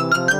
Thank you.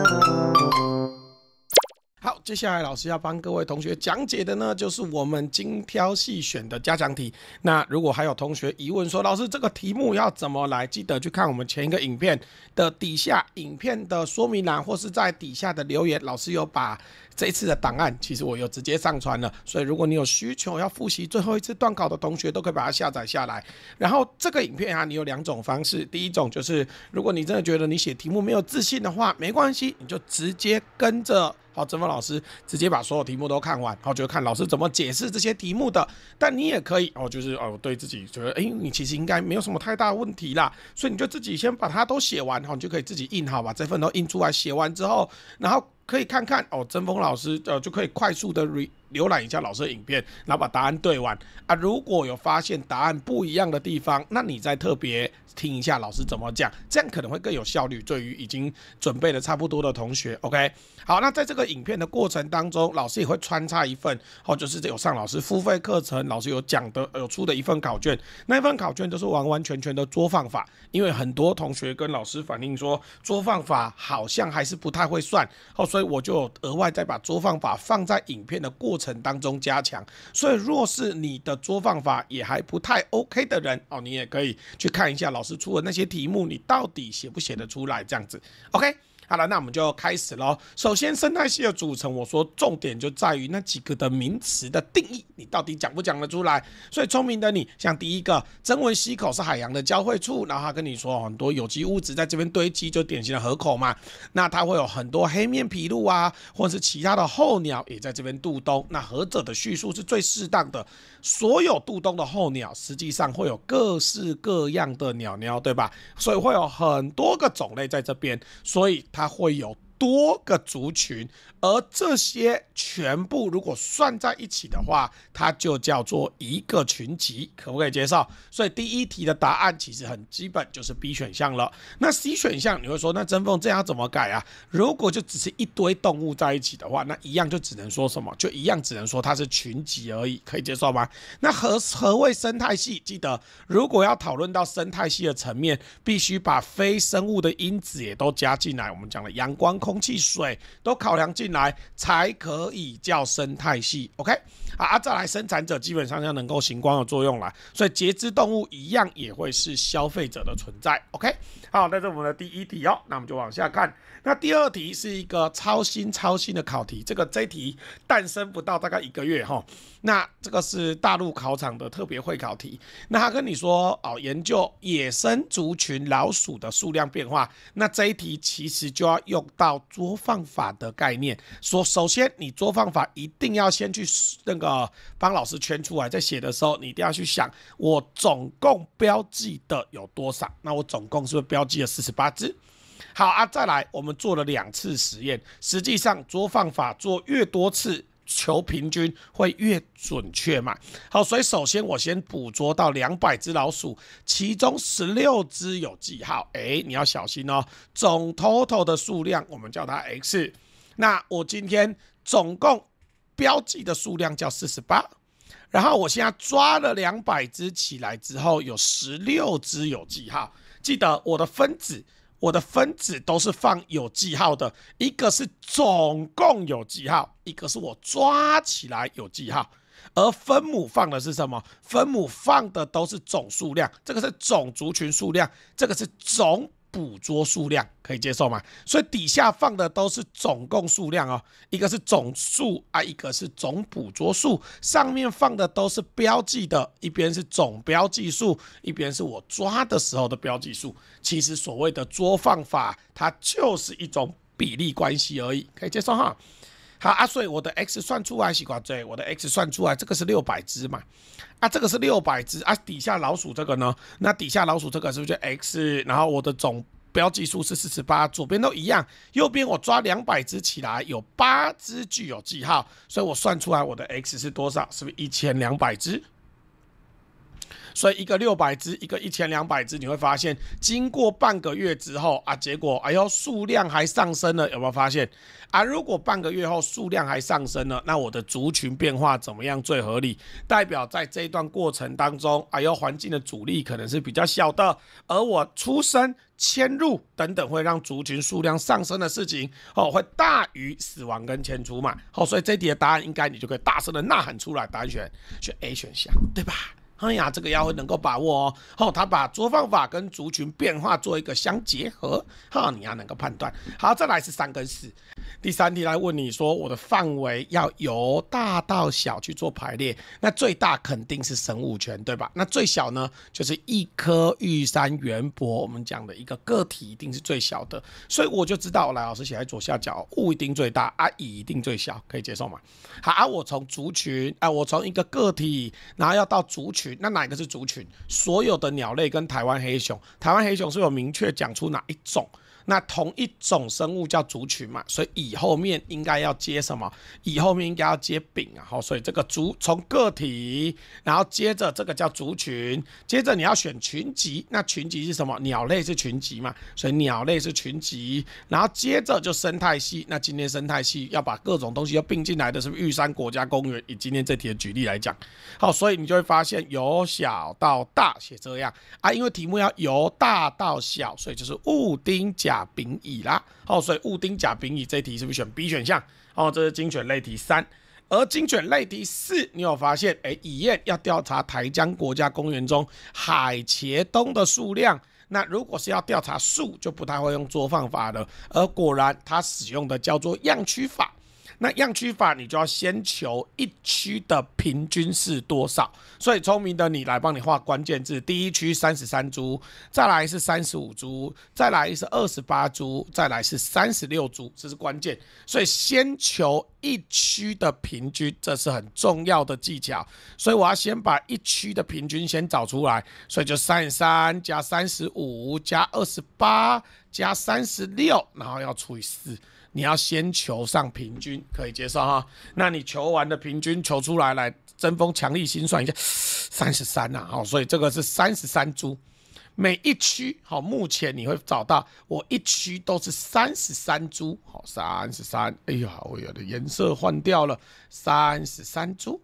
接下来，老师要帮各位同学讲解的呢，就是我们精挑细选的加强题。那如果还有同学疑问说，老师这个题目要怎么来？记得去看我们前一个影片的底下影片的说明栏，或是在底下的留言。老师有把这一次的档案，其实我有直接上传了。所以如果你有需求要复习最后一次段考的同学，都可以把它下载下来。然后这个影片啊，你有两种方式。第一种就是，如果你真的觉得你写题目没有自信的话，没关系，你就直接跟着。哦，曾峰老师直接把所有题目都看完，然后就看老师怎么解释这些题目的。但你也可以哦，就是哦，对自己觉得哎，你其实应该没有什么太大问题啦，所以你就自己先把它都写完，哈，你就可以自己印，好吧，这份都印出来。写完之后，然后可以看看哦，曾峰老师呃就可以快速的 re。浏览一下老师的影片，然后把答案对完啊！如果有发现答案不一样的地方，那你再特别听一下老师怎么讲，这样可能会更有效率。对于已经准备的差不多的同学，OK？好，那在这个影片的过程当中，老师也会穿插一份哦，就是有上老师付费课程，老师有讲的、有出的一份考卷。那一份考卷都是完完全全的桌放法，因为很多同学跟老师反映说桌放法好像还是不太会算，哦，所以我就额外再把桌放法放在影片的过。程当中加强，所以若是你的作放法也还不太 OK 的人哦，你也可以去看一下老师出的那些题目，你到底写不写得出来这样子，OK。好了，那我们就开始喽。首先，生态系的组成，我说重点就在于那几个的名词的定义，你到底讲不讲得出来？所以，聪明的你，像第一个，增文溪口是海洋的交汇处，然后他跟你说很多有机物质在这边堆积，就典型的河口嘛。那它会有很多黑面琵鹭啊，或者是其他的候鸟也在这边渡冬。那何者的叙述是最适当的？所有渡冬的候鸟，实际上会有各式各样的鸟鸟，对吧？所以会有很多个种类在这边，所以它会有。多个族群，而这些全部如果算在一起的话，它就叫做一个群集，可不可以接受？所以第一题的答案其实很基本，就是 B 选项了。那 C 选项你会说，那曾凤这样怎么改啊？如果就只是一堆动物在一起的话，那一样就只能说什么？就一样只能说它是群集而已，可以接受吗？那何何谓生态系？记得如果要讨论到生态系的层面，必须把非生物的因子也都加进来。我们讲了阳光。空气、水都考量进来，才可以叫生态系。OK。啊啊！再来，生产者基本上要能够行光的作用了，所以节肢动物一样也会是消费者的存在。OK，好，那是我们的第一题哦。那我们就往下看。那第二题是一个超新超新的考题，这个这题诞生不到大概一个月哈。那这个是大陆考场的特别会考题。那他跟你说哦，研究野生族群老鼠的数量变化，那这一题其实就要用到捉放法的概念。说首先，你捉放法一定要先去那个。呃，帮老师圈出来，在写的时候，你一定要去想，我总共标记的有多少？那我总共是不是标记了四十八只？好啊，再来，我们做了两次实验，实际上捉放法做越多次，求平均会越准确嘛。好，所以首先我先捕捉到两百只老鼠，其中十六只有记号。哎，你要小心哦。总 total 的数量，我们叫它 x。那我今天总共。标记的数量叫四十八，然后我现在抓了两百只起来之后，有十六只有记号。记得我的分子，我的分子都是放有记号的，一个是总共有记号，一个是我抓起来有记号。而分母放的是什么？分母放的都是总数量，这个是总族群数量，这个是总。捕捉数量可以接受吗？所以底下放的都是总共数量哦，一个是总数啊，一个是总捕捉数。上面放的都是标记的，一边是总标记数，一边是我抓的时候的标记数。其实所谓的捉放法，它就是一种比例关系而已，可以接受哈。好，阿水，我的 x 算出来，西瓜仔，我的 x 算出来，这个是六百只嘛？啊，这个是六百只啊。底下老鼠这个呢？那底下老鼠这个是不是就 x？然后我的总标记数是四十八，左边都一样，右边我抓两百只起来，有八只具有记号，所以我算出来我的 x 是多少？是不是一千两百只？所以一个六百只，一个一千两百只，你会发现，经过半个月之后啊，结果哎呦数量还上升了，有没有发现？啊，如果半个月后数量还上升了，那我的族群变化怎么样最合理？代表在这一段过程当中，哎呦环境的阻力可能是比较小的，而我出生、迁入等等会让族群数量上升的事情，哦，会大于死亡跟迁出嘛？好，所以这题的答案应该你就可以大声的呐喊出来，答案选选 A 选项，对吧？哎呀，这个要能够把握哦。好，他把做方法跟族群变化做一个相结合。哈，你要能够判断。好，再来是三跟四。第三题来问你说，我的范围要由大到小去做排列。那最大肯定是生物圈，对吧？那最小呢，就是一颗玉山圆柏。我们讲的一个个体一定是最小的，所以我就知道，来老师写在左下角，物一定最大，啊，乙一定最小，可以接受吗？好，啊，我从族群，哎，我从一个个体，然后要到族群。那哪个是族群？所有的鸟类跟台湾黑熊，台湾黑熊是有明确讲出哪一种？那同一种生物叫族群嘛，所以乙后面应该要接什么？乙后面应该要接丙啊，好，所以这个族从个体，然后接着这个叫族群，接着你要选群集，那群集是什么？鸟类是群集嘛，所以鸟类是群集，然后接着就生态系。那今天生态系要把各种东西要并进来的是玉山国家公园。以今天这题的举例来讲，好，所以你就会发现由小到大写这样啊，因为题目要由大到小，所以就是戊丁甲。甲丙乙啦，哦，所以戊丁甲丙乙这题是不是选 B 选项？哦，这是精选类题三。而精选类题四，你有发现？哎，乙院要调查台江国家公园中海茄冬的数量，那如果是要调查数，就不太会用做放法了。而果然它使用的叫做样区法。那样区法，你就要先求一区的平均是多少。所以聪明的你来帮你画关键字。第一区三十三株，再来是三十五株，再来是二十八株，再来是三十六株，这是关键。所以先求一区的平均，这是很重要的技巧。所以我要先把一区的平均先找出来。所以就三十三加三十五加二十八加三十六，然后要除以四。你要先求上平均，可以接受哈。那你求完的平均求出来，来针锋强力心算一下，三十三呐，好，所以这个是三十三株，每一区好，目前你会找到我一区都是三十三株，好，三十三，哎呀，我有的颜色换掉了，三十三株。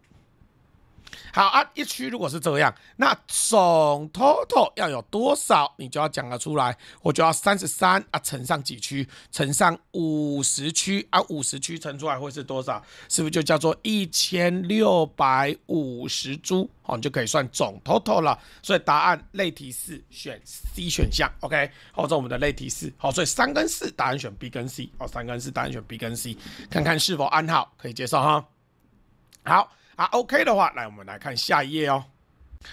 好啊，一区如果是这样，那总 total 要有多少，你就要讲得出来。我就要三十三啊，乘上几区，乘上五十区啊，五十区乘出来会是多少？是不是就叫做一千六百五十株？哦，就可以算总 total 了。所以答案类题四选 C 选项，OK？好，这我们的类题四。好，所以三跟四答案选 B 跟 C。哦，三跟四答案选 B 跟 C，看看是否安好，可以接受哈。好。啊，OK 的话，来，我们来看下一页哦。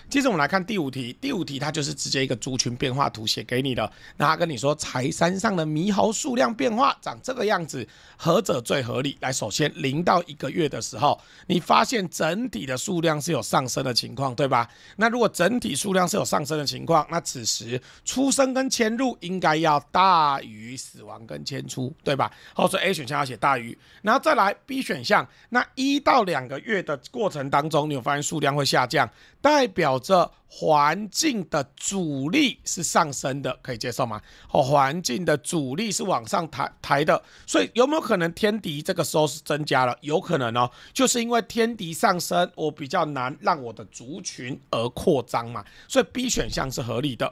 接着我们来看第五题，第五题它就是直接一个族群变化图写给你的，那它跟你说柴山上的猕猴数量变化长这个样子，何者最合理？来，首先零到一个月的时候，你发现整体的数量是有上升的情况，对吧？那如果整体数量是有上升的情况，那此时出生跟迁入应该要大于死亡跟迁出，对吧？所以 A 选项要写大于，然后再来 B 选项，那一到两个月的过程当中，你有发现数量会下降？代表着环境的阻力是上升的，可以接受吗？哦，环境的阻力是往上抬抬的，所以有没有可能天敌这个时候是增加了？有可能哦，就是因为天敌上升，我比较难让我的族群而扩张嘛，所以 B 选项是合理的。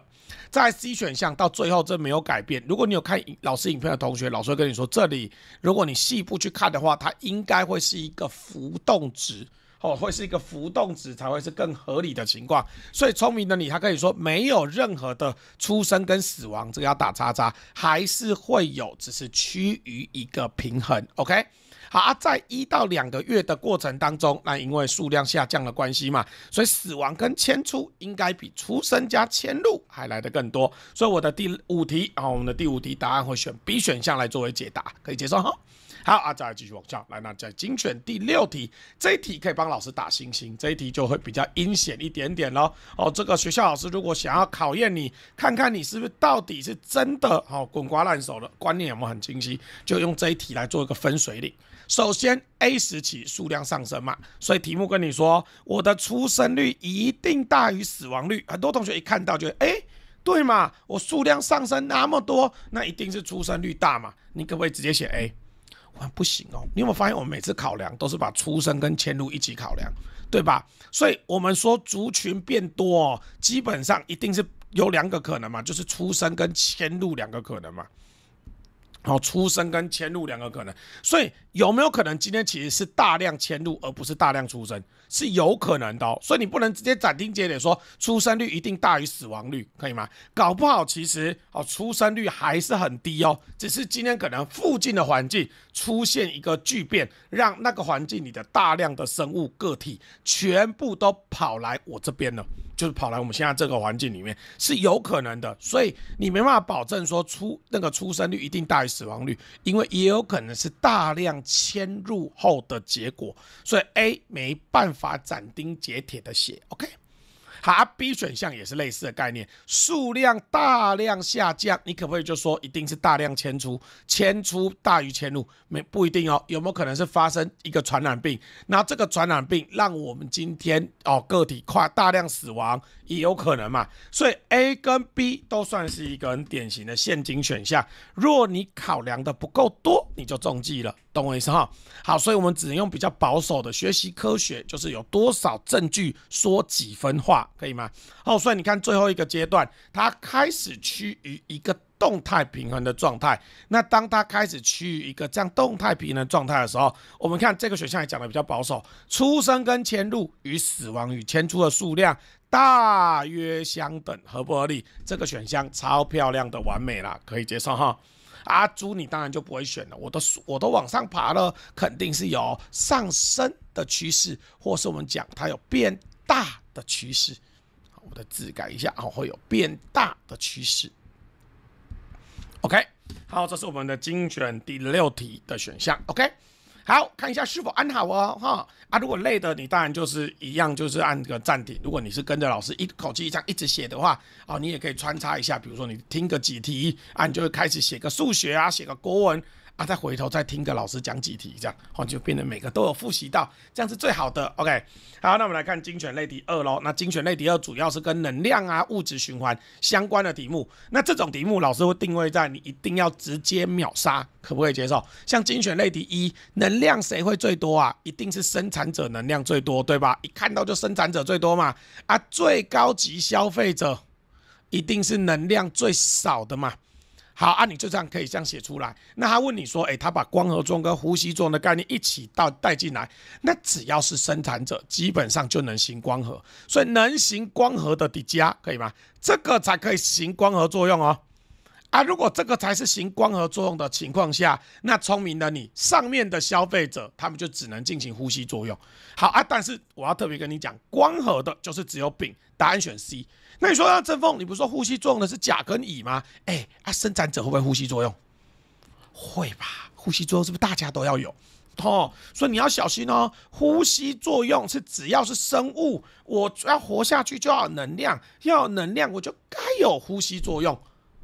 在 C 选项到最后这没有改变。如果你有看老师影片的同学，老师会跟你说，这里如果你细部去看的话，它应该会是一个浮动值。哦，会是一个浮动值才会是更合理的情况，所以聪明的你，他可以说没有任何的出生跟死亡，这个要打叉叉，还是会有，只是趋于一个平衡。OK，好啊，在一到两个月的过程当中，那因为数量下降的关系嘛，所以死亡跟迁出应该比出生加迁入还来得更多，所以我的第五题啊，我们的第五题答案会选 B 选项来作为解答，可以接受哈。好啊，再来继续往下来。那在精选第六题，这一题可以帮老师打星星。这一题就会比较阴险一点点咯。哦，这个学校老师如果想要考验你，看看你是不是到底是真的哦，滚瓜烂熟的观念有没有很清晰，就用这一题来做一个分水岭。首先，A 时期数量上升嘛，所以题目跟你说，我的出生率一定大于死亡率。很多同学一看到就哎，对嘛，我数量上升那么多，那一定是出生率大嘛。你可不可以直接写 A？啊，不行哦！你有没有发现，我们每次考量都是把出生跟迁入一起考量，对吧？所以我们说族群变多，基本上一定是有两个可能嘛，就是出生跟迁入两个可能嘛。好，出生跟迁入两个可能，所以有没有可能今天其实是大量迁入，而不是大量出生？是有可能的，哦，所以你不能直接斩钉截铁说出生率一定大于死亡率，可以吗？搞不好其实哦，出生率还是很低哦，只是今天可能附近的环境出现一个巨变，让那个环境里的大量的生物个体全部都跑来我这边了，就是跑来我们现在这个环境里面，是有可能的。所以你没办法保证说出那个出生率一定大于死亡率，因为也有可能是大量迁入后的结果。所以 A 没办法。发斩钉截铁的写，OK，好啊。B 选项也是类似的概念，数量大量下降，你可不可以就说一定是大量迁出？迁出大于迁入，没不一定哦。有没有可能是发生一个传染病？那这个传染病让我们今天哦个体跨大量死亡。也有可能嘛，所以 A 跟 B 都算是一个很典型的陷阱选项。若你考量的不够多，你就中计了，懂我意思哈？好，所以我们只能用比较保守的学习科学，就是有多少证据说几分话，可以吗？好，所以你看最后一个阶段，它开始趋于一个动态平衡的状态。那当它开始趋于一个这样动态平衡状态的时候，我们看这个选项也讲的比较保守，出生跟迁入与死亡与迁出的数量。大约相等合不合理？这个选项超漂亮的完美了，可以接受哈。阿朱你当然就不会选了，我都我都往上爬了，肯定是有上升的趋势，或是我们讲它有变大的趋势。我我的字改一下，好会有变大的趋势。OK，好，这是我们的精选第六题的选项。OK。好看一下是否安好哦，哈啊！如果累的，你当然就是一样，就是按个暂停。如果你是跟着老师一口气这样一直写的话，哦，你也可以穿插一下，比如说你听个几题啊，你就会开始写个数学啊，写个国文。啊，再回头再听个老师讲几题，这样哦就变得每个都有复习到，这样是最好的。OK，好，那我们来看精选类题二喽。那精选类题二主要是跟能量啊、物质循环相关的题目。那这种题目老师会定位在你一定要直接秒杀，可不可以接受？像精选类题一，能量谁会最多啊？一定是生产者能量最多，对吧？一看到就生产者最多嘛。啊，最高级消费者一定是能量最少的嘛。好啊，你就这样可以这样写出来。那他问你说，哎，他把光合作用跟呼吸作用的概念一起到带进来，那只要是生产者，基本上就能行光合，所以能行光合的的加，可以吗？这个才可以行光合作用哦。啊，如果这个才是行光合作用的情况下，那聪明的你上面的消费者他们就只能进行呼吸作用。好啊，但是我要特别跟你讲，光合的就是只有丙，答案选 C。那你说，正凤，你不是说呼吸作用的是甲跟乙吗？哎啊，生产者会不会呼吸作用？会吧，呼吸作用是不是大家都要有？哦，所以你要小心哦，呼吸作用是只要是生物，我要活下去就要有能量，要有能量我就该有呼吸作用。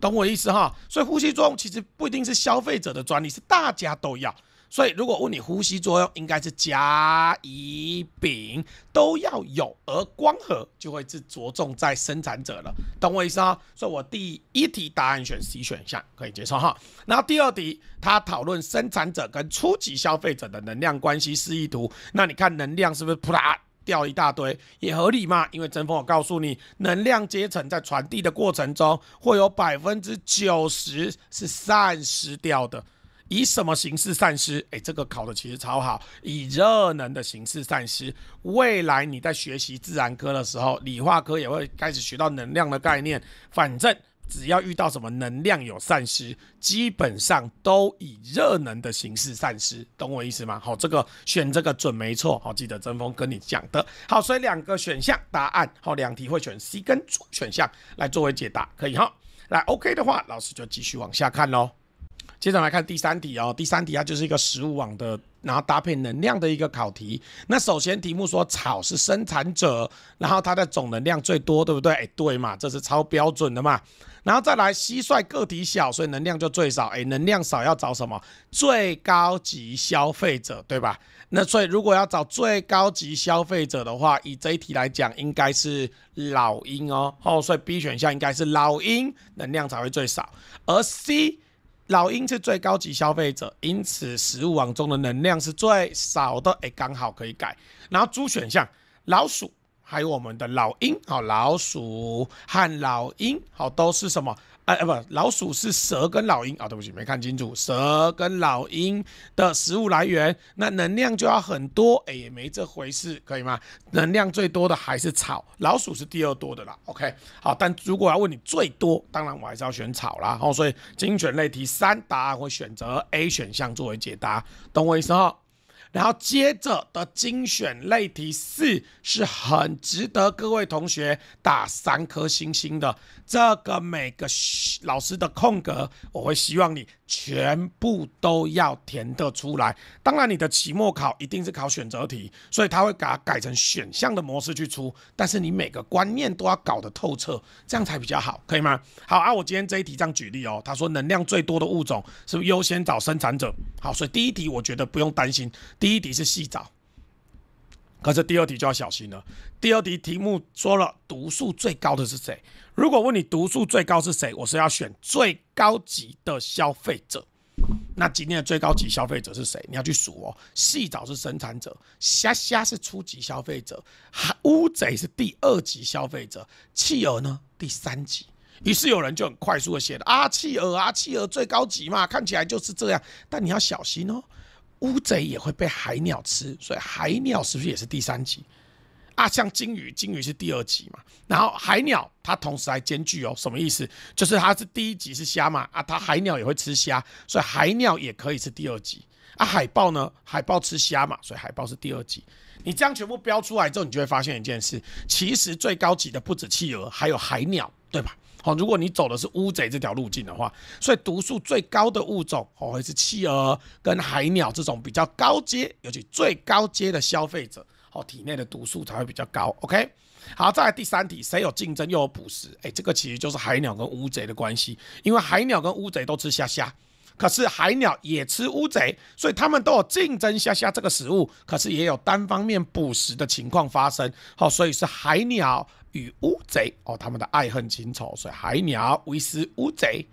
懂我意思哈，所以呼吸作用其实不一定是消费者的专利，是大家都要。所以如果问你呼吸作用，应该是甲乙丙都要有，而光合就会是着重在生产者了。懂我意思啊？所以我第一题答案选 C 选项可以接受哈。然后第二题，它讨论生产者跟初级消费者的能量关系示意图，那你看能量是不是扑啦？掉一大堆也合理嘛？因为真锋，我告诉你，能量阶层在传递的过程中，会有百分之九十是散失掉的。以什么形式散失？诶，这个考的其实超好，以热能的形式散失。未来你在学习自然科的时候，理化科也会开始学到能量的概念。反正。只要遇到什么能量有散失，基本上都以热能的形式散失，懂我意思吗？好，这个选这个准没错，好，记得曾峰跟你讲的。好，所以两个选项答案，好，两题会选 C 跟 D 选项来作为解答，可以哈。来，OK 的话，老师就继续往下看喽。接着来看第三题哦，第三题它就是一个食物网的。然后搭配能量的一个考题，那首先题目说草是生产者，然后它的总能量最多，对不对？哎，对嘛，这是超标准的嘛。然后再来，蟋蟀个体小，所以能量就最少。哎，能量少要找什么？最高级消费者，对吧？那所以如果要找最高级消费者的话，以这一题来讲，应该是老鹰哦。哦，所以 B 选项应该是老鹰，能量才会最少，而 C。老鹰是最高级消费者，因此食物网中的能量是最少的。哎，刚好可以改。然后猪选项，老鼠还有我们的老鹰，好，老鼠和老鹰好都是什么？哎哎不，老鼠是蛇跟老鹰啊？对不起，没看清楚，蛇跟老鹰的食物来源，那能量就要很多。哎，没这回事，可以吗？能量最多的还是草，老鼠是第二多的啦。OK，好，但如果要问你最多，当然我还是要选草啦。哦，所以精选类题三答案会选择 A 选项作为解答，懂我意思哦？然后接着的精选类题四是很值得各位同学打三颗星星的。这个每个老师的空格，我会希望你全部都要填得出来。当然，你的期末考一定是考选择题，所以他会把它改成选项的模式去出。但是你每个观念都要搞得透彻，这样才比较好，可以吗？好啊，我今天这一题这样举例哦。他说，能量最多的物种是不是优先找生产者？好，所以第一题我觉得不用担心。第一题是细藻，可是第二题就要小心了。第二题题目说了，毒素最高的是谁？如果问你毒素最高是谁，我是要选最高级的消费者。那今天的最高级消费者是谁？你要去数哦。细藻是生产者，虾虾是初级消费者，乌贼是第二级消费者，企鹅呢第三级。于是有人就很快速的写了啊，企鹅啊，企鹅最高级嘛，看起来就是这样。但你要小心哦。乌贼也会被海鸟吃，所以海鸟是不是也是第三级啊？像金鱼，金鱼是第二级嘛？然后海鸟它同时还兼具哦，什么意思？就是它是第一级是虾嘛，啊，它海鸟也会吃虾，所以海鸟也可以是第二级。啊，海豹呢？海豹吃虾嘛，所以海豹是第二级。你这样全部标出来之后，你就会发现一件事，其实最高级的不止企鹅，还有海鸟，对吧？好，如果你走的是乌贼这条路径的话，所以毒素最高的物种哦，会是企鹅跟海鸟这种比较高阶，尤其最高阶的消费者，哦，体内的毒素才会比较高。OK，好，再来第三题，谁有竞争又有捕食？哎，这个其实就是海鸟跟乌贼的关系，因为海鸟跟乌贼都吃虾虾，可是海鸟也吃乌贼，所以他们都有竞争虾虾这个食物，可是也有单方面捕食的情况发生。好，所以是海鸟。与乌贼哦，他们的爱恨情仇，所以海鸟为食乌贼。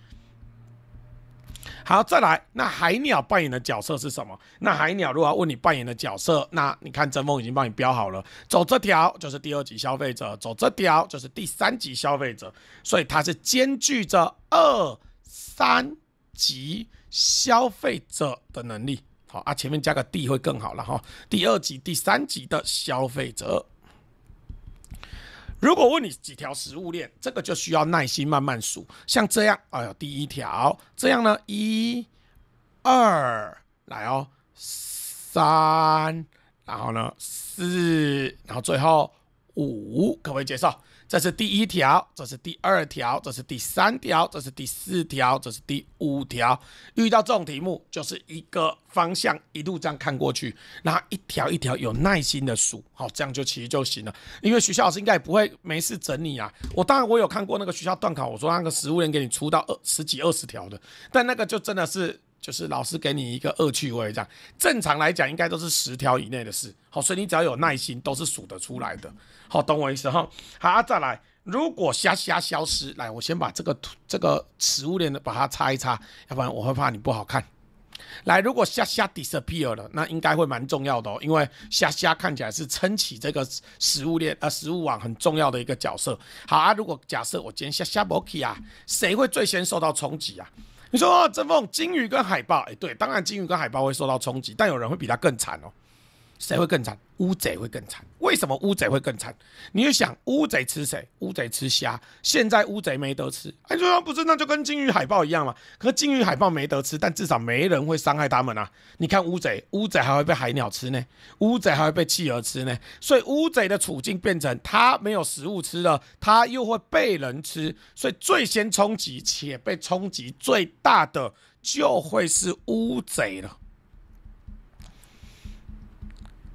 好，再来，那海鸟扮演的角色是什么？那海鸟，如果要问你扮演的角色，那你看真风已经帮你标好了，走这条就是第二级消费者，走这条就是第三级消费者，所以它是兼具着二、三级消费者的能力。好啊，前面加个 D 会更好了哈，第二级、第三级的消费者。如果问你几条食物链，这个就需要耐心慢慢数。像这样，哎呦，第一条，这样呢，一、二，来哦，三，然后呢，四，然后最后五，可不可以接受？这是第一条，这是第二条，这是第三条，这是第四条，这是第五条。遇到这种题目，就是一个方向一路这样看过去，然后一条一条有耐心的数，好，这样就其实就行了。因为学校老师应该不会没事整你啊。我当然我有看过那个学校段考，我说那个十五人给你出到二十几二十条的，但那个就真的是。就是老师给你一个恶趣味这样，正常来讲应该都是十条以内的事，好，所以你只要有耐心都是数得出来的，好，懂我意思哈？好，再来，如果虾虾消失，来，我先把这个图这个食物链的把它擦一擦，要不然我会怕你不好看。来，如果虾虾 disappear 了，那应该会蛮重要的哦，因为虾虾看起来是撑起这个食物链呃食物网很重要的一个角色。好啊，如果假设我今天虾虾 o k e 啊，谁会最先受到冲击啊？你说，郑凤，金鱼跟海豹，哎，对，当然金鱼跟海豹会受到冲击，但有人会比它更惨哦。谁会更惨？乌贼会更惨。为什么乌贼会更惨？你就想乌贼吃谁？乌贼吃虾。现在乌贼没得吃。哎，你说不是？那就跟鲸鱼、海豹一样嘛。可鲸鱼、海豹没得吃，但至少没人会伤害它们啊。你看乌贼，乌贼还会被海鸟吃呢，乌贼还会被企鹅吃呢。所以乌贼的处境变成，它没有食物吃了，它又会被人吃。所以最先冲击且被冲击最大的，就会是乌贼了。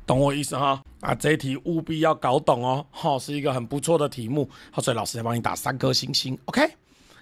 懂我意思哈啊！这一题务必要搞懂哦，哈，是一个很不错的题目，好，所以老师再帮你打三颗星星，OK。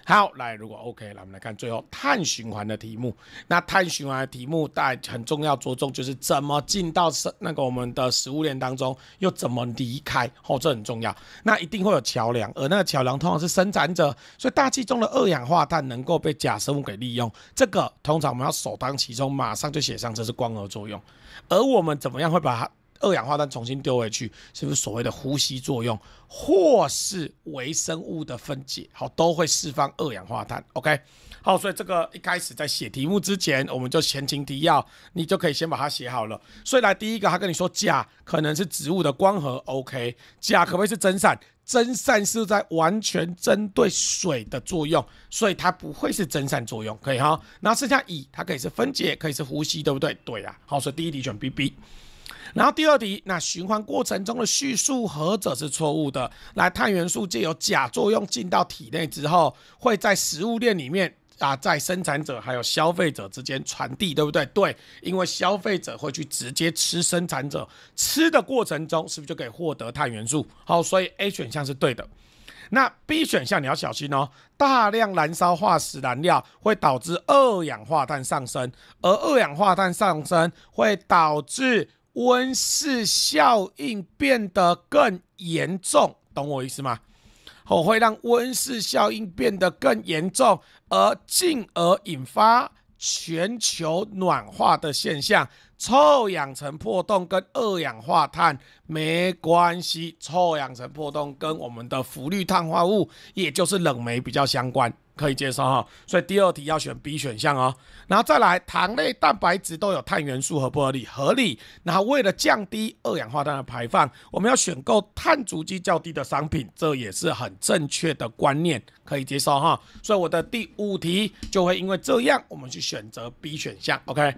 好，来，如果 OK，来，我们来看最后碳循环的题目。那碳循环的题目，大很重要，着重就是怎么进到生那个我们的食物链当中，又怎么离开？哦，这很重要。那一定会有桥梁，而那个桥梁通常是生产者。所以大气中的二氧化碳能够被假生物给利用，这个通常我们要首当其冲，马上就写上这是光合作用。而我们怎么样会把它？二氧化碳重新丢回去，是不是所谓的呼吸作用，或是微生物的分解？好，都会释放二氧化碳。OK，好，所以这个一开始在写题目之前，我们就前情提要，你就可以先把它写好了。所以来第一个，他跟你说甲可能是植物的光合，OK，甲可不可以是真散，真散是在完全针对水的作用，所以它不会是真散作用，可以哈。那剩下乙，它可以是分解，可以是呼吸，对不对？对呀，好，所以第一题选 B B。然后第二题，那循环过程中的叙述何者是错误的？来，碳元素借由假作用进到体内之后，会在食物链里面啊，在生产者还有消费者之间传递，对不对？对，因为消费者会去直接吃生产者，吃的过程中是不是就可以获得碳元素？好，所以 A 选项是对的。那 B 选项你要小心哦，大量燃烧化石燃料会导致二氧化碳上升，而二氧化碳上升会导致。温室效应变得更严重，懂我意思吗？我会让温室效应变得更严重，而进而引发全球暖化的现象。臭氧层破洞跟二氧化碳没关系，臭氧层破洞跟我们的氟氯碳化物，也就是冷媒比较相关。可以接受哈，所以第二题要选 B 选项哦。然后再来，糖类、蛋白质都有碳元素合不合理？合理。然后为了降低二氧化碳的排放，我们要选购碳足迹较低的商品，这也是很正确的观念，可以接受哈。所以我的第五题就会因为这样，我们去选择 B 选项。OK，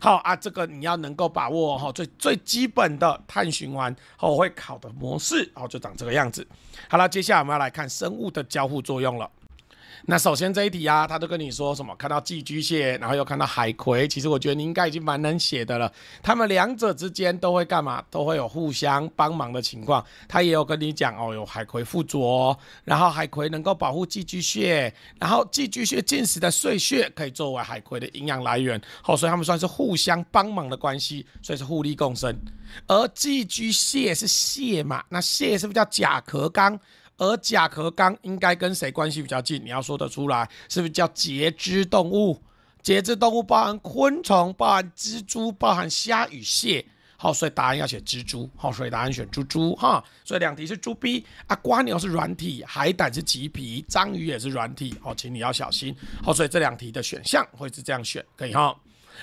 好啊，这个你要能够把握哈，最最基本的碳循环后会考的模式，然后就长这个样子。好了，接下来我们要来看生物的交互作用了。那首先这一题啊，他都跟你说什么？看到寄居蟹，然后又看到海葵。其实我觉得你应该已经蛮能写的了。他们两者之间都会干嘛？都会有互相帮忙的情况。他也有跟你讲哦，有海葵附着，然后海葵能够保护寄居蟹，然后寄居蟹进食的碎屑可以作为海葵的营养来源。好，所以他们算是互相帮忙的关系，所以是互利共生。而寄居蟹是蟹嘛？那蟹是不是叫甲壳纲？而甲壳纲应该跟谁关系比较近？你要说得出来，是不是叫节肢动物？节肢动物包含昆虫，包含蜘蛛，包含虾与蟹。好，所以答案要写蜘蛛。好，所以答案选蜘蛛哈。所以两题是猪逼啊！瓜牛是软体，海胆是棘皮，章鱼也是软体。好，请你要小心。好，所以这两题的选项会是这样选，可以哈。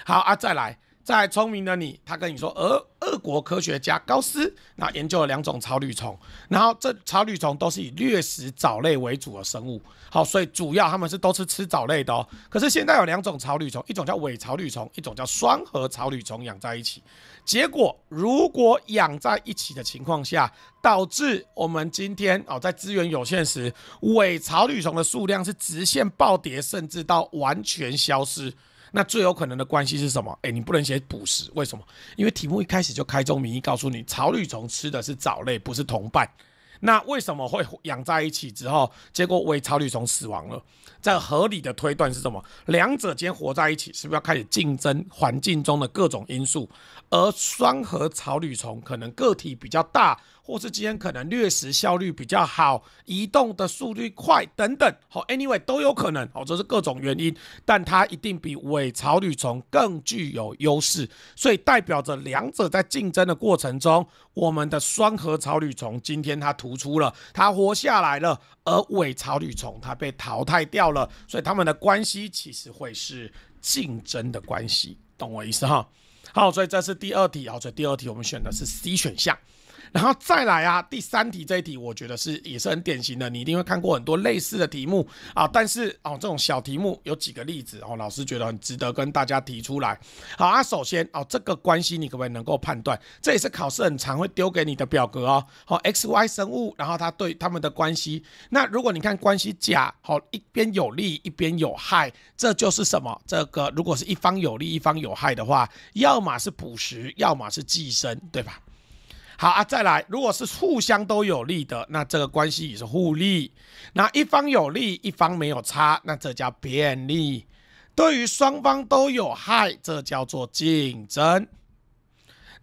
好啊，再来。在聪明的你，他跟你说，俄俄国科学家高斯那研究了两种草履虫，然后这草履虫都是以掠食藻类为主的生物，好，所以主要他们是都是吃藻类的哦。可是现在有两种草履虫，一种叫尾草履虫，一种叫双核草履虫，养在一起，结果如果养在一起的情况下，导致我们今天哦在资源有限时，尾草履虫的数量是直线暴跌，甚至到完全消失。那最有可能的关系是什么？哎，你不能写捕食，为什么？因为题目一开始就开宗明义告诉你，草履虫吃的是藻类，不是同伴。那为什么会养在一起之后，结果为草履虫死亡了？在合理的推断是什么？两者间活在一起，是不是要开始竞争环境中的各种因素？而双核草履虫可能个体比较大。或是今天可能掠食效率比较好，移动的速率快等等，好，anyway 都有可能，好，这是各种原因，但它一定比尾草履虫更具有优势，所以代表着两者在竞争的过程中，我们的双核草履虫今天它突出了，它活下来了，而尾草履虫它被淘汰掉了，所以它们的关系其实会是竞争的关系，懂我意思哈？好，所以这是第二题，好，所以第二题我们选的是 C 选项。然后再来啊，第三题这一题我觉得是也是很典型的，你一定会看过很多类似的题目啊。但是哦，这种小题目有几个例子哦，老师觉得很值得跟大家提出来。好啊，首先哦，这个关系你可不可以能够判断？这也是考试很常会丢给你的表格哦。好，X Y 生物，然后它对它们的关系。那如果你看关系甲，好，一边有利，一边有害，这就是什么？这个如果是一方有利，一方有害的话，要么是捕食，要么是寄生，对吧？好啊，再来。如果是互相都有利的，那这个关系也是互利。那一方有利，一方没有差，那这叫便利。对于双方都有害，这叫做竞争。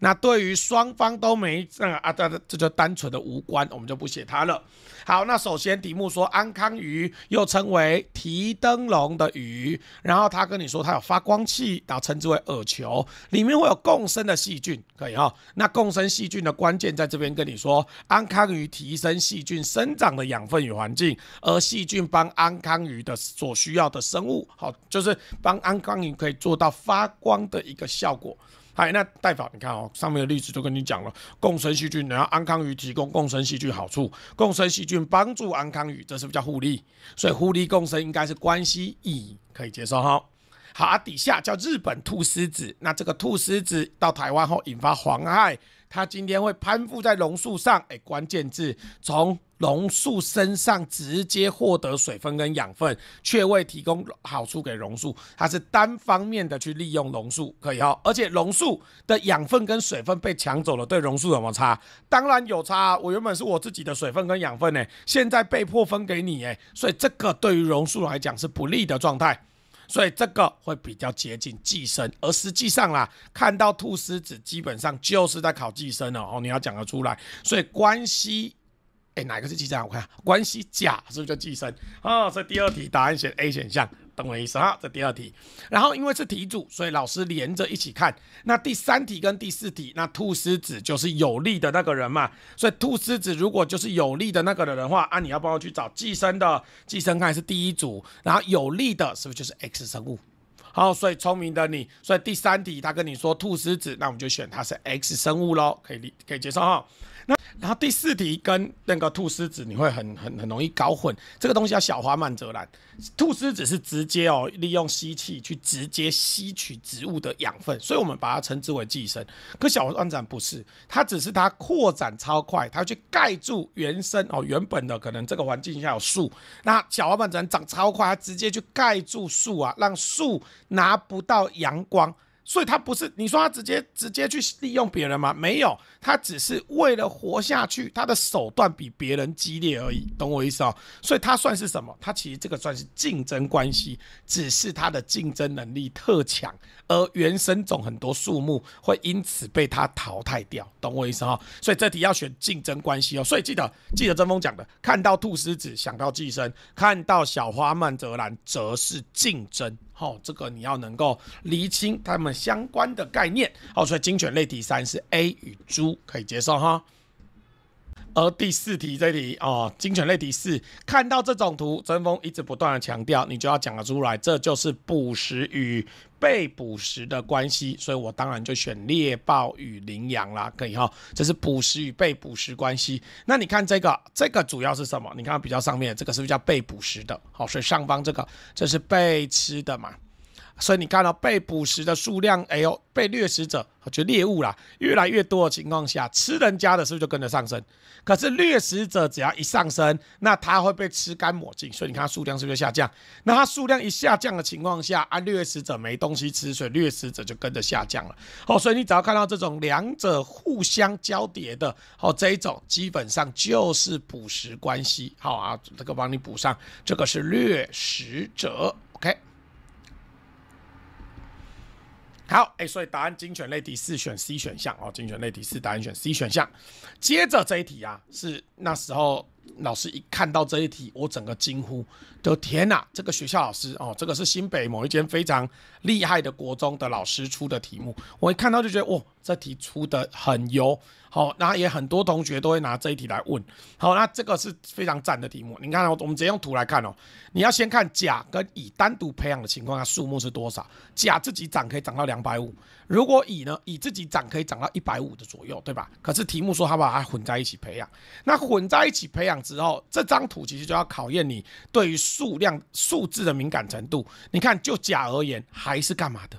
那对于双方都没争啊，这这就单纯的无关，我们就不写它了。好，那首先题目说安康鱼又称为提灯笼的鱼，然后他跟你说它有发光器，后称之为耳球，里面会有共生的细菌，可以哈。那共生细菌的关键在这边跟你说，安康鱼提升细菌生长的养分与环境，而细菌帮安康鱼的所需要的生物，好，就是帮安康鱼可以做到发光的一个效果。嗨，那大夫，你看哦，上面的例子都跟你讲了，共生细菌，然后安康鱼提供共生细菌好处，共生细菌帮助安康鱼，这是不是叫互利？所以互利共生应该是关系乙可以接受哈。好啊，底下叫日本兔狮子，那这个兔狮子到台湾后引发蝗害。它今天会攀附在榕树上，哎，关键字从榕树身上直接获得水分跟养分，却未提供好处给榕树，它是单方面的去利用榕树，可以哈？而且榕树的养分跟水分被抢走了，对榕树有有差？当然有差，我原本是我自己的水分跟养分，哎，现在被迫分给你，哎，所以这个对于榕树来讲是不利的状态。所以这个会比较接近寄生，而实际上啦，看到兔狮子基本上就是在考寄生了哦。你要讲得出来，所以关系，哎，哪个是寄生？我看关系甲是不是叫寄生啊？所以第二题答案选 A 选项。等我一思哈，这第二题，然后因为是题组，所以老师连着一起看。那第三题跟第四题，那兔狮子就是有利的那个人嘛，所以兔狮子如果就是有利的那个人的话，啊，你要帮我去找寄生的，寄生看是第一组，然后有利的是不是就是 X 生物？好，所以聪明的你，所以第三题他跟你说兔狮子，那我们就选它是 X 生物喽，可以理可以接受哈。那然后第四题跟那个兔狮子，你会很很很容易搞混。这个东西叫小花曼泽兰，兔狮子是直接哦利用吸气去直接吸取植物的养分，所以我们把它称之为寄生。可小花曼泽兰不是，它只是它扩展超快，它去盖住原生哦原本的可能这个环境下有树，那小花曼泽兰长超快，它直接去盖住树啊，让树拿不到阳光。所以他不是你说他直接直接去利用别人吗？没有，他只是为了活下去，他的手段比别人激烈而已，懂我意思哦？所以他算是什么？他其实这个算是竞争关系，只是他的竞争能力特强，而原生种很多树木会因此被他淘汰掉，懂我意思哈？所以这题要选竞争关系哦。所以记得记得曾峰讲的，看到兔狮子想到寄生，看到小花曼泽兰则是竞争。好，这个你要能够厘清他们相关的概念。好，所以精选类题三是 A 与猪可以接受哈。而第四题，这题哦，精选类题四，看到这种图，曾峰一直不断的强调，你就要讲得出来，这就是捕食与被捕食的关系，所以我当然就选猎豹与羚羊啦，可以哈，这是捕食与被捕食关系。那你看这个，这个主要是什么？你看比较上面这个是不是叫被捕食的？好，所以上方这个这是被吃的嘛。所以你看到被捕食的数量，哎呦，被掠食者就猎物啦，越来越多的情况下，吃人家的是不是就跟着上升？可是掠食者只要一上升，那它会被吃干抹净，所以你看它数量是不是下降？那它数量一下降的情况下，啊，掠食者没东西吃，所以掠食者就跟着下降了。哦，所以你只要看到这种两者互相交叠的，哦，这一种基本上就是捕食关系。好啊，这个帮你补上，这个是掠食者。好，哎，所以答案精选类题四选 C 选项哦。精选类题四答案选 C 选项。接着这一题啊，是那时候老师一看到这一题，我整个惊呼。的天哪，这个学校老师哦，这个是新北某一间非常厉害的国中的老师出的题目。我一看到就觉得，哇，这题出的很优，好，那也很多同学都会拿这一题来问。好，那这个是非常赞的题目。你看，我们直接用图来看哦。你要先看甲跟乙单独培养的情况下数目是多少。甲自己长可以长到两百五，如果乙呢，乙自己长可以长到一百五的左右，对吧？可是题目说他把它混在一起培养，那混在一起培养之后，这张图其实就要考验你对于。数量数字的敏感程度，你看就甲而言还是干嘛的？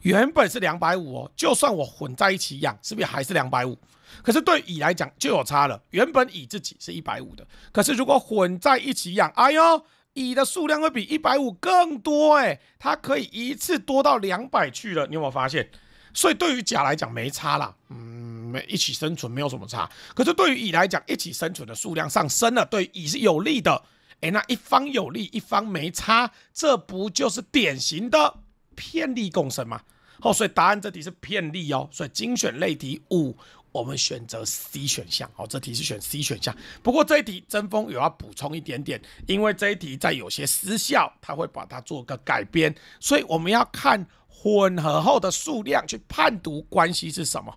原本是两百五哦，就算我混在一起养，是不是还是两百五？可是对乙来讲就有差了。原本乙自己是一百五的，可是如果混在一起养，哎呦，乙的数量会比一百五更多哎，它可以一次多到两百去了。你有没有发现？所以对于甲来讲没差啦，嗯，没一起生存没有什么差。可是对于乙来讲，一起生存的数量上升了，对乙是有利的。哎，那一方有利，一方没差，这不就是典型的偏利共生吗？好，所以答案这题是偏利哦。所以精选类题五，我们选择 C 选项。好，这题是选 C 选项。不过这一题曾峰有要补充一点点，因为这一题在有些失效，他会把它做个改编，所以我们要看混合后的数量去判读关系是什么。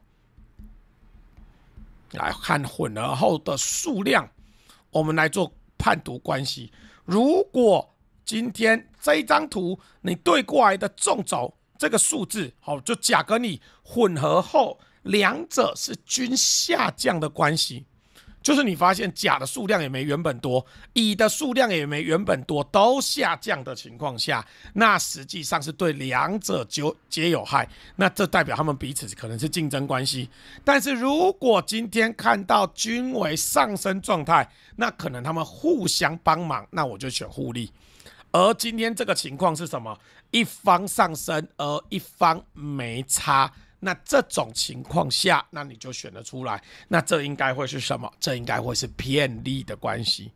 来看混合后的数量，我们来做。判读关系，如果今天这一张图你对过来的纵轴这个数字，好，就甲跟你混合后，两者是均下降的关系。就是你发现甲的数量也没原本多，乙的数量也没原本多，都下降的情况下，那实际上是对两者就皆有害。那这代表他们彼此可能是竞争关系。但是如果今天看到均为上升状态，那可能他们互相帮忙，那我就选互利。而今天这个情况是什么？一方上升，而一方没差。那这种情况下，那你就选得出来。那这应该会是什么？这应该会是偏利的关系。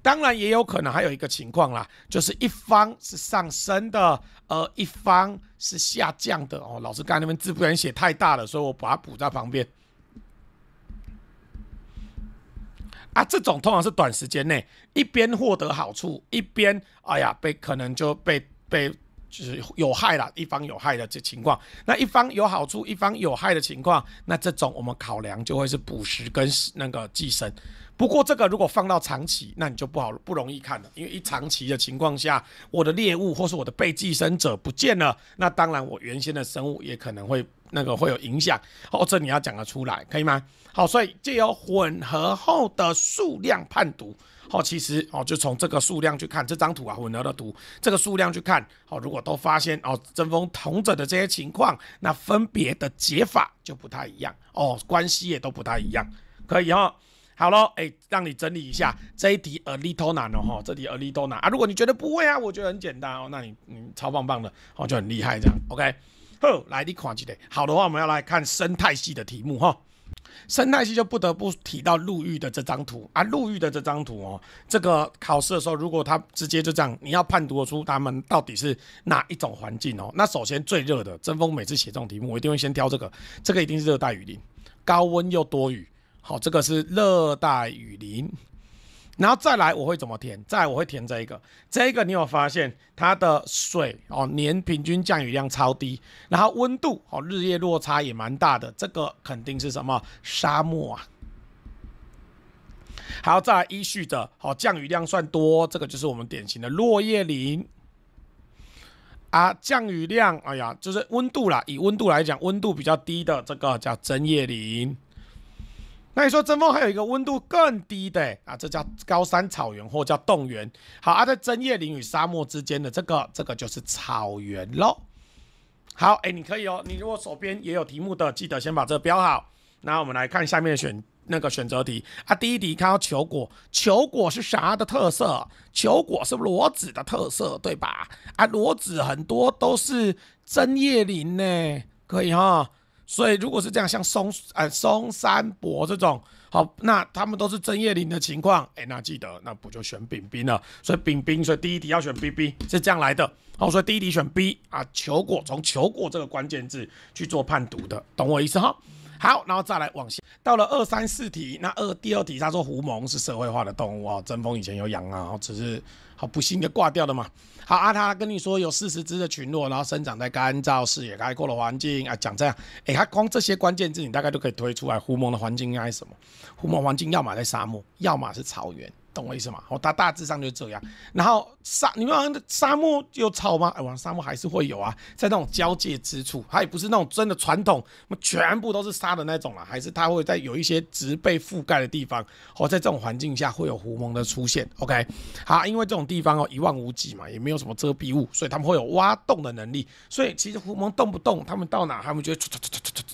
当然也有可能还有一个情况啦，就是一方是上升的，呃，一方是下降的哦。老师刚才那边字不敢写太大了，所以我把它补在旁边。啊，这种通常是短时间内一边获得好处，一边哎呀被可能就被被。就是有害啦，一方有害的这情况，那一方有好处，一方有害的情况，那这种我们考量就会是捕食跟那个寄生。不过这个如果放到长期，那你就不好不容易看了，因为一长期的情况下，我的猎物或是我的被寄生者不见了，那当然我原先的生物也可能会那个会有影响。哦，这你要讲得出来，可以吗？好，所以就有混合后的数量判读。哦，其实哦，就从这个数量去看这张图啊，混合的图，这个数量去看，哦，如果都发现哦，针锋同整的这些情况，那分别的解法就不太一样哦，关系也都不太一样，可以哈。好喽，哎，让你整理一下这一题，a little 难哦，哈，这题 a little 难啊。如果你觉得不会啊，我觉得很简单哦，那你，你超棒棒的哦，就很厉害这样，OK。呵，来，你看记的。好的话，我们要来看生态系的题目哈。生态系就不得不提到陆域的这张图啊，陆域的这张图哦，这个考试的时候，如果他直接就这样，你要判读出他们到底是哪一种环境哦。那首先最热的，曾风每次写这种题目，我一定会先挑这个，这个一定是热带雨林，高温又多雨，好，这个是热带雨林。然后再来，我会怎么填？再来，我会填这一个。这一个你有发现它的水哦，年平均降雨量超低，然后温度哦，日夜落差也蛮大的。这个肯定是什么沙漠啊？好，再来依序的哦，降雨量算多，这个就是我们典型的落叶林啊。降雨量，哎呀，就是温度啦。以温度来讲，温度比较低的这个叫针叶林。那你说真峰还有一个温度更低的啊？这叫高山草原，或叫洞穴。好啊，在针叶林与沙漠之间的这个，这个就是草原喽。好，哎，你可以哦。你如果手边也有题目的，记得先把这标好。那我们来看下面的选那个选择题啊。第一题看到球果，球果是啥的特色？球果是裸子的特色，对吧？啊，裸子很多都是针叶林呢，可以哈。所以如果是这样，像松呃松山伯这种好，那他们都是针叶林的情况，哎，那记得那不就选丙兵了？所以丙兵，所以第一题要选 B B 是这样来的。好，所以第一题选 B 啊。球果从球果这个关键字去做判读的，懂我意思哈？好，然后再来往下到了二三四题，那二第二题他说狐獴是社会化的动物啊，针峰以前有养啊，只是。好，不幸的挂掉了嘛。好，阿他跟你说有四十只的群落，然后生长在干燥、视野开阔的环境啊。讲这样，哎，他光这些关键字，你大概都可以推出来。胡猛的环境应该是什么？胡猛环境要么在沙漠，要么是草原。懂我意思吗？我它大致上就这样。然后沙，你们讲的沙漠有草吗？哎，我沙漠还是会有啊，在那种交界之处，它也不是那种真的传统，全部都是沙的那种了，还是它会在有一些植被覆盖的地方。哦，在这种环境下会有狐獴的出现。OK，好，因为这种地方哦一望无际嘛，也没有什么遮蔽物，所以他们会有挖洞的能力。所以其实狐獴动不动，他们到哪他们就会，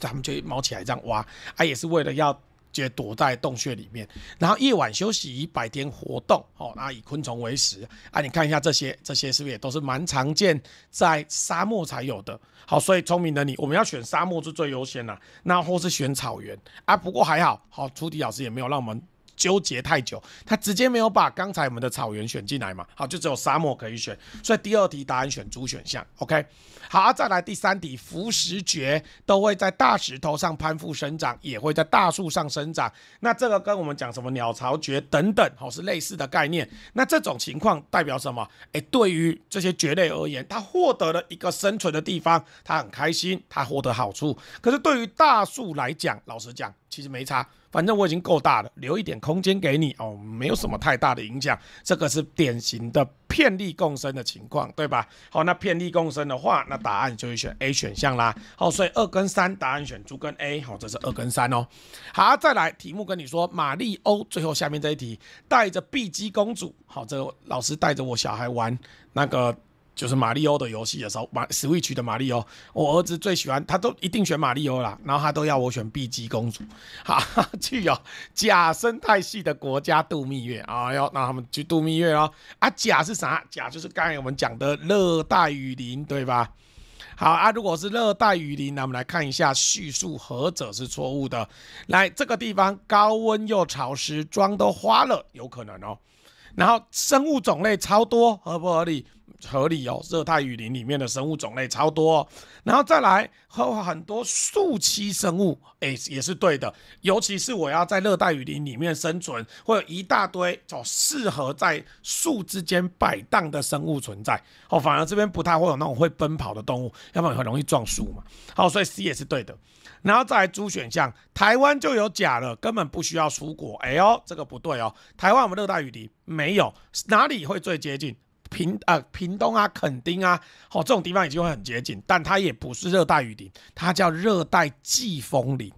他们就猫起来这样挖，啊，也是为了要。也躲在洞穴里面，然后夜晚休息，以白天活动哦，那以昆虫为食啊。你看一下这些，这些是不是也都是蛮常见在沙漠才有的？好，所以聪明的你，我们要选沙漠是最优先的，那或是选草原啊。不过还好，好，出题老师也没有让我们。纠结太久，他直接没有把刚才我们的草原选进来嘛？好，就只有沙漠可以选，所以第二题答案选猪选项。OK，好，再来第三题，浮石蕨都会在大石头上攀附生长，也会在大树上生长。那这个跟我们讲什么鸟巢蕨等等，好是类似的概念。那这种情况代表什么？诶，对于这些蕨类而言，它获得了一个生存的地方，它很开心，它获得好处。可是对于大树来讲，老实讲。其实没差，反正我已经够大了，留一点空间给你哦，没有什么太大的影响。这个是典型的偏利共生的情况，对吧？好，那偏利共生的话，那答案就会选 A 选项啦。好，所以二跟三答案选猪跟 A，好，这是二跟三哦。好，再来题目跟你说，玛丽欧最后下面这一题带着碧姬公主，好，这老师带着我小孩玩那个。就是马里奥的游戏的时候，马 Switch 的马里奥，我儿子最喜欢，他都一定选马里奥啦。然后他都要我选碧姬公主，哈，去哦，假生态系的国家度蜜月啊，要那他们去度蜜月哦。啊，假是啥？假就是刚才我们讲的热带雨林，对吧？好啊，如果是热带雨林，那我们来看一下叙述何者是错误的。来，这个地方高温又潮湿，妆都花了，有可能哦。然后生物种类超多，合不合理？合理哦，热带雨林里面的生物种类超多，然后再来和很多树栖生物，哎，也是对的。尤其是我要在热带雨林里面生存，会有一大堆哦适合在树之间摆荡的生物存在哦。反而这边不太会有那种会奔跑的动物，要不然很容易撞树嘛。好，所以 C 也是对的。然后再来，猪选项，台湾就有假了，根本不需要出国。哎哦，这个不对哦，台湾我们热带雨林没有，哪里会最接近？屏啊，屏东啊，垦丁啊，哦，这种地方已经会很接近，但它也不是热带雨林，它叫热带季风林。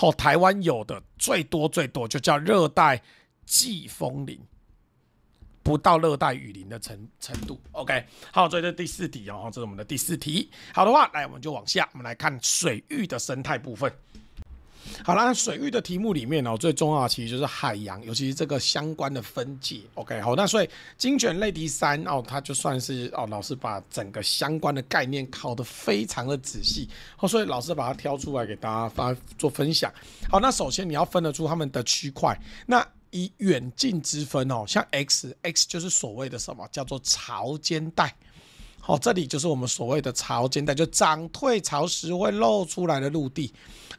哦，台湾有的最多最多就叫热带季风林，不到热带雨林的程程度。OK，好，这是第四题，然后这是我们的第四题。好的话，来我们就往下，我们来看水域的生态部分。好了，水域的题目里面哦，最重要的其实就是海洋，尤其是这个相关的分界。OK，好，那所以精卷类第三哦，它就算是哦，老师把整个相关的概念考得非常的仔细，所以老师把它挑出来给大家发做分享。好，那首先你要分得出他们的区块，那以远近之分哦，像 X X 就是所谓的什么叫做潮间带。好，这里就是我们所谓的潮间带，就涨退潮时会露出来的陆地，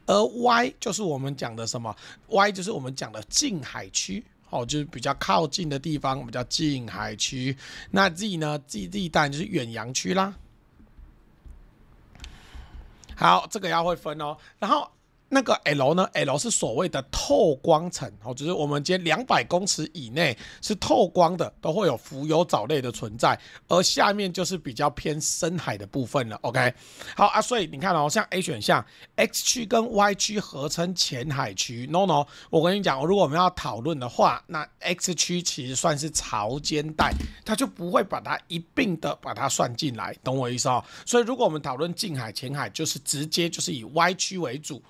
而 Y 就是我们讲的什么？Y 就是我们讲的近海区，哦，就是比较靠近的地方，我们叫近海区。那 Z 呢？Z 当然就是远洋区啦。好，这个要会分哦。然后。那个 L 呢？L 是所谓的透光层哦，只是我们接两百公尺以内是透光的，都会有浮游藻类的存在，而下面就是比较偏深海的部分了。OK，好啊，所以你看哦，像 A 选项，X 区跟 Y 区合称浅海区。No No，我跟你讲，如果我们要讨论的话，那 X 区其实算是潮间带，它就不会把它一并的把它算进来，懂我意思哦？所以如果我们讨论近海、浅海，就是直接就是以 Y 区为主。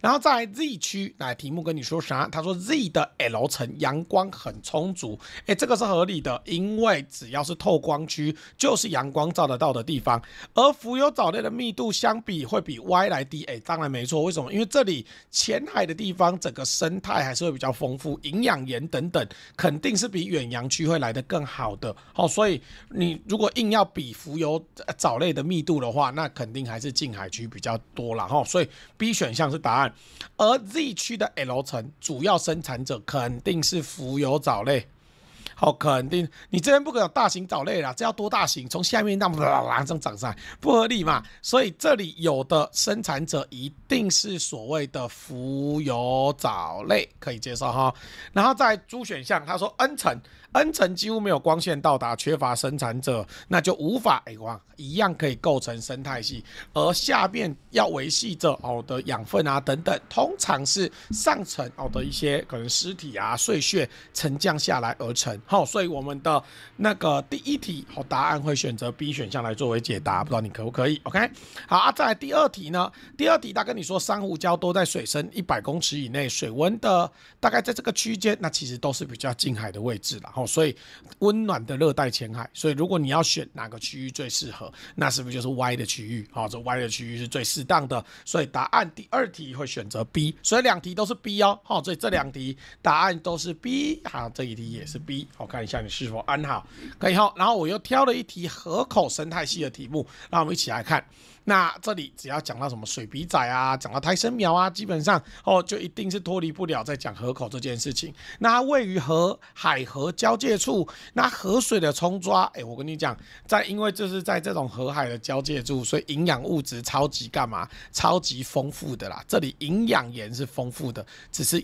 然后在 Z 区，来题目跟你说啥？他说 Z 的 L 层阳光很充足，哎，这个是合理的，因为只要是透光区，就是阳光照得到的地方。而浮游藻类的密度相比会比 Y 来低，哎，当然没错。为什么？因为这里浅海的地方，整个生态还是会比较丰富，营养盐等等肯定是比远洋区会来得更好的。好，所以你如果硬要比浮游藻类的密度的话，那肯定还是近海区比较多了哈。所以 B 选项是答案。而 Z 区的 L 层主要生产者肯定是浮游藻类。好，肯定你这边不可能有大型藻类啦，这要多大型？从下面那么哗啦啦生长上来，不合理嘛？所以这里有的生产者一定是所谓的浮游藻类，可以接受哈。然后在猪选项，他说 N 层，N 层几乎没有光线到达，缺乏生产者，那就无法哎哇，一样可以构成生态系。而下面要维系着哦的养分啊等等，通常是上层哦的一些可能尸体啊碎屑沉降下来而成。好，所以我们的那个第一题，好，答案会选择 B 选项来作为解答，不知道你可不可以？OK，好啊。在第二题呢，第二题，他跟你说珊瑚礁都在水深一百公尺以内，水温的大概在这个区间，那其实都是比较近海的位置了。好，所以温暖的热带浅海，所以如果你要选哪个区域最适合，那是不是就是 Y 的区域？好，这 Y 的区域是最适当的。所以答案第二题会选择 B，所以两题都是 B 哦。好，所以这两题答案都是 B，好，这一题也是 B。我看一下你是否安好，可以好。然后我又挑了一题河口生态系的题目，那我们一起来看。那这里只要讲到什么水笔仔啊，讲到胎生苗啊，基本上哦，就一定是脱离不了在讲河口这件事情。那它位于河海河交界处，那河水的冲刷，哎，我跟你讲，在因为就是在这种河海的交界处，所以营养物质超级干嘛？超级丰富的啦，这里营养盐是丰富的，只是。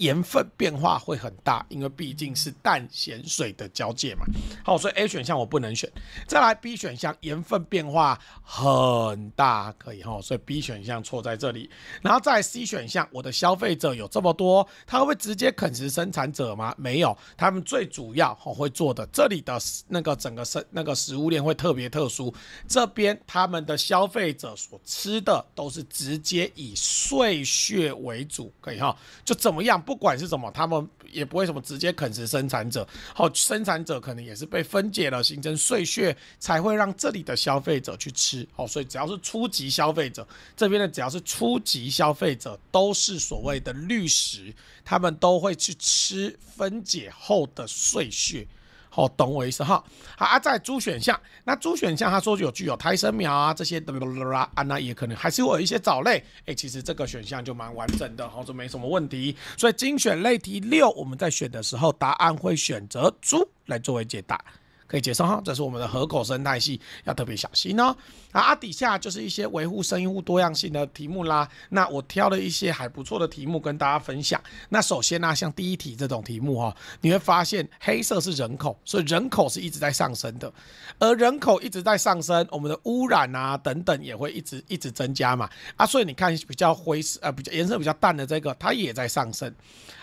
盐分变化会很大，因为毕竟是淡咸水的交界嘛。好，所以 A 选项我不能选。再来 B 选项，盐分变化很大，可以哈，所以 B 选项错在这里。然后再 C 选项，我的消费者有这么多，他会直接啃食生产者吗？没有，他们最主要会做的这里的那个整个生那个食物链会特别特殊。这边他们的消费者所吃的都是直接以碎屑为主，可以哈，就怎么样？不管是什么，他们也不会什么直接啃食生产者，好，生产者可能也是被分解了，形成碎屑，才会让这里的消费者去吃，好，所以只要是初级消费者这边的，只要是初级消费者，都是所谓的绿食，他们都会去吃分解后的碎屑。哦，懂我意思哈。好啊，在猪选项，那猪选项它说有具有胎生苗啊，这些啦啦啊，那也可能还是有一些藻类。哎，其实这个选项就蛮完整的，然后就没什么问题。所以精选类题六，我们在选的时候，答案会选择猪来作为解答。可以接受哈，这是我们的河口生态系，要特别小心哦。啊，底下就是一些维护生物多样性的题目啦。那我挑了一些还不错的题目跟大家分享。那首先呢，像第一题这种题目哈，你会发现黑色是人口，所以人口是一直在上升的。而人口一直在上升，我们的污染啊等等也会一直一直增加嘛。啊，所以你看比较灰色呃比较颜色比较淡的这个，它也在上升。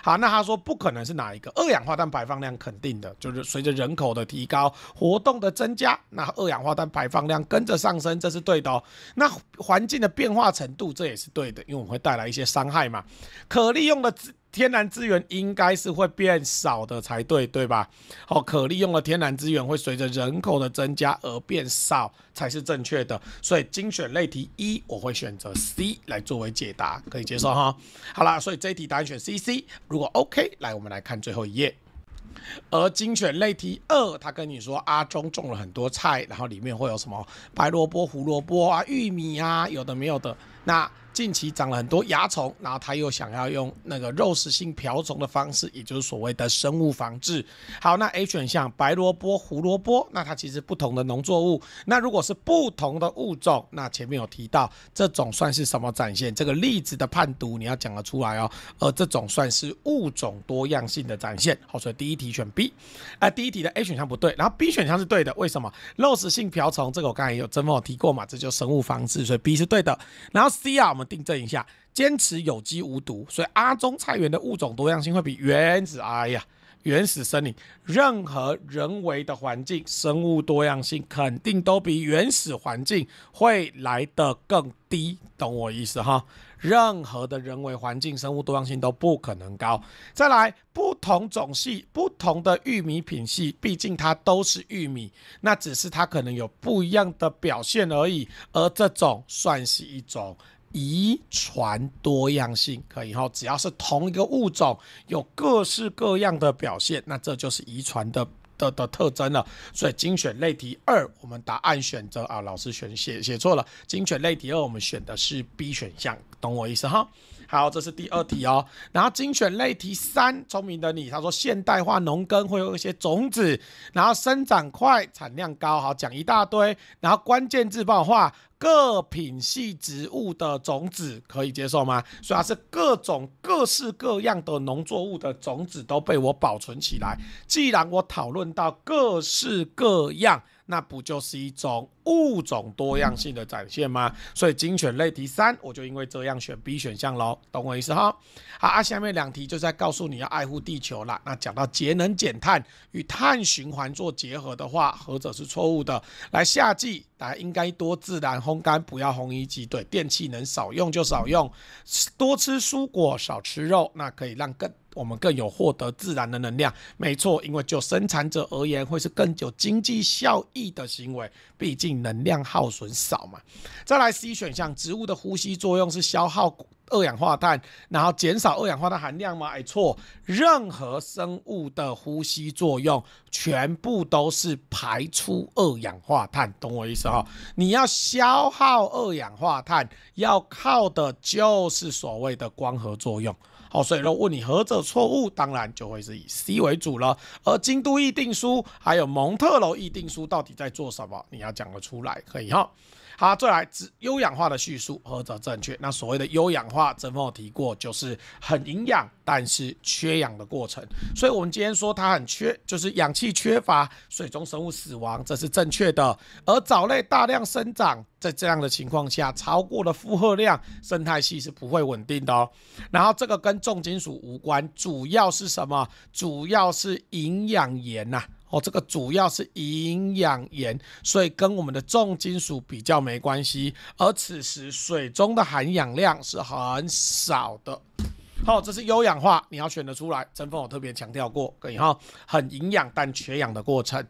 好，那他说不可能是哪一个？二氧化碳排放量肯定的，就是随着人口的提高、活动的增加，那二氧化碳排放量跟着上升，这是对的哦。那环境的变化程度这也是对的，因为我们会带来一些伤害嘛。可利用的资。天然资源应该是会变少的才对，对吧？好，可利用的天然资源会随着人口的增加而变少，才是正确的。所以精选类题一，我会选择 C 来作为解答，可以接受哈。好啦，所以这一题答案选 C C。如果 OK，来我们来看最后一页。而精选类题二，他跟你说阿忠种了很多菜，然后里面会有什么白萝卜、胡萝卜啊、玉米啊，有的没有的那。近期长了很多蚜虫，然后他又想要用那个肉食性瓢虫的方式，也就是所谓的生物防治。好，那 A 选项白萝卜、胡萝卜，那它其实不同的农作物。那如果是不同的物种，那前面有提到，这种算是什么展现？这个例子的判读你要讲得出来哦。呃，这种算是物种多样性的展现。好，所以第一题选 B。哎，第一题的 A 选项不对，然后 B 选项是对的。为什么肉食性瓢虫这个我刚才有真帮有提过嘛？这就生物防治，所以 B 是对的。然后 C 啊，我们。订正一下，坚持有机无毒，所以阿中菜园的物种多样性会比原子，哎呀原始森林任何人为的环境生物多样性肯定都比原始环境会来得更低，懂我意思哈？任何的人为环境生物多样性都不可能高。再来，不同种系、不同的玉米品系，毕竟它都是玉米，那只是它可能有不一样的表现而已，而这种算是一种。遗传多样性可以哈，只要是同一个物种有各式各样的表现，那这就是遗传的的的特征了。所以精选类题二，我们答案选择啊，老师选写写错了。精选类题二，我们选的是 B 选项，懂我意思哈。好，这是第二题哦。然后精选类题三，聪明的你，他说现代化农耕会有一些种子，然后生长快、产量高。好，讲一大堆。然后关键字爆化，各品系植物的种子可以接受吗？所以它是各种各式各样的农作物的种子都被我保存起来。既然我讨论到各式各样。那不就是一种物种多样性的展现吗？所以精选类题三，我就因为这样选 B 选项喽，懂我意思哈？好啊，下面两题就在告诉你要爱护地球啦。那讲到节能减碳与碳循环做结合的话，何者是错误的？来，夏季家应该多自然烘干，不要烘衣机。对，电器能少用就少用，多吃蔬果，少吃肉，那可以让更。我们更有获得自然的能量，没错，因为就生产者而言，会是更有经济效益的行为，毕竟能量耗损少嘛。再来，C 选项，植物的呼吸作用是消耗二氧化碳，然后减少二氧化碳含量吗？哎，错，任何生物的呼吸作用全部都是排出二氧化碳，懂我意思啊？你要消耗二氧化碳，要靠的就是所谓的光合作用。好，所以说问你何者错误，当然就会是以 C 为主了。而《京都议定书》还有《蒙特勒议定书》到底在做什么？你要讲得出来，可以哈。好，再来，优氧化的叙述何者正确。那所谓的优氧化，曾面我提过，就是很营养，但是缺氧的过程。所以我们今天说它很缺，就是氧气缺乏，水中生物死亡，这是正确的。而藻类大量生长在这样的情况下，超过了负荷量，生态系是不会稳定的哦。然后这个跟重金属无关，主要是什么？主要是营养盐呐。哦，这个主要是营养盐，所以跟我们的重金属比较没关系。而此时水中的含氧量是很少的。好，这是优氧化，你要选的出来。真峰我特别强调过，可以后很营养但缺氧的过程。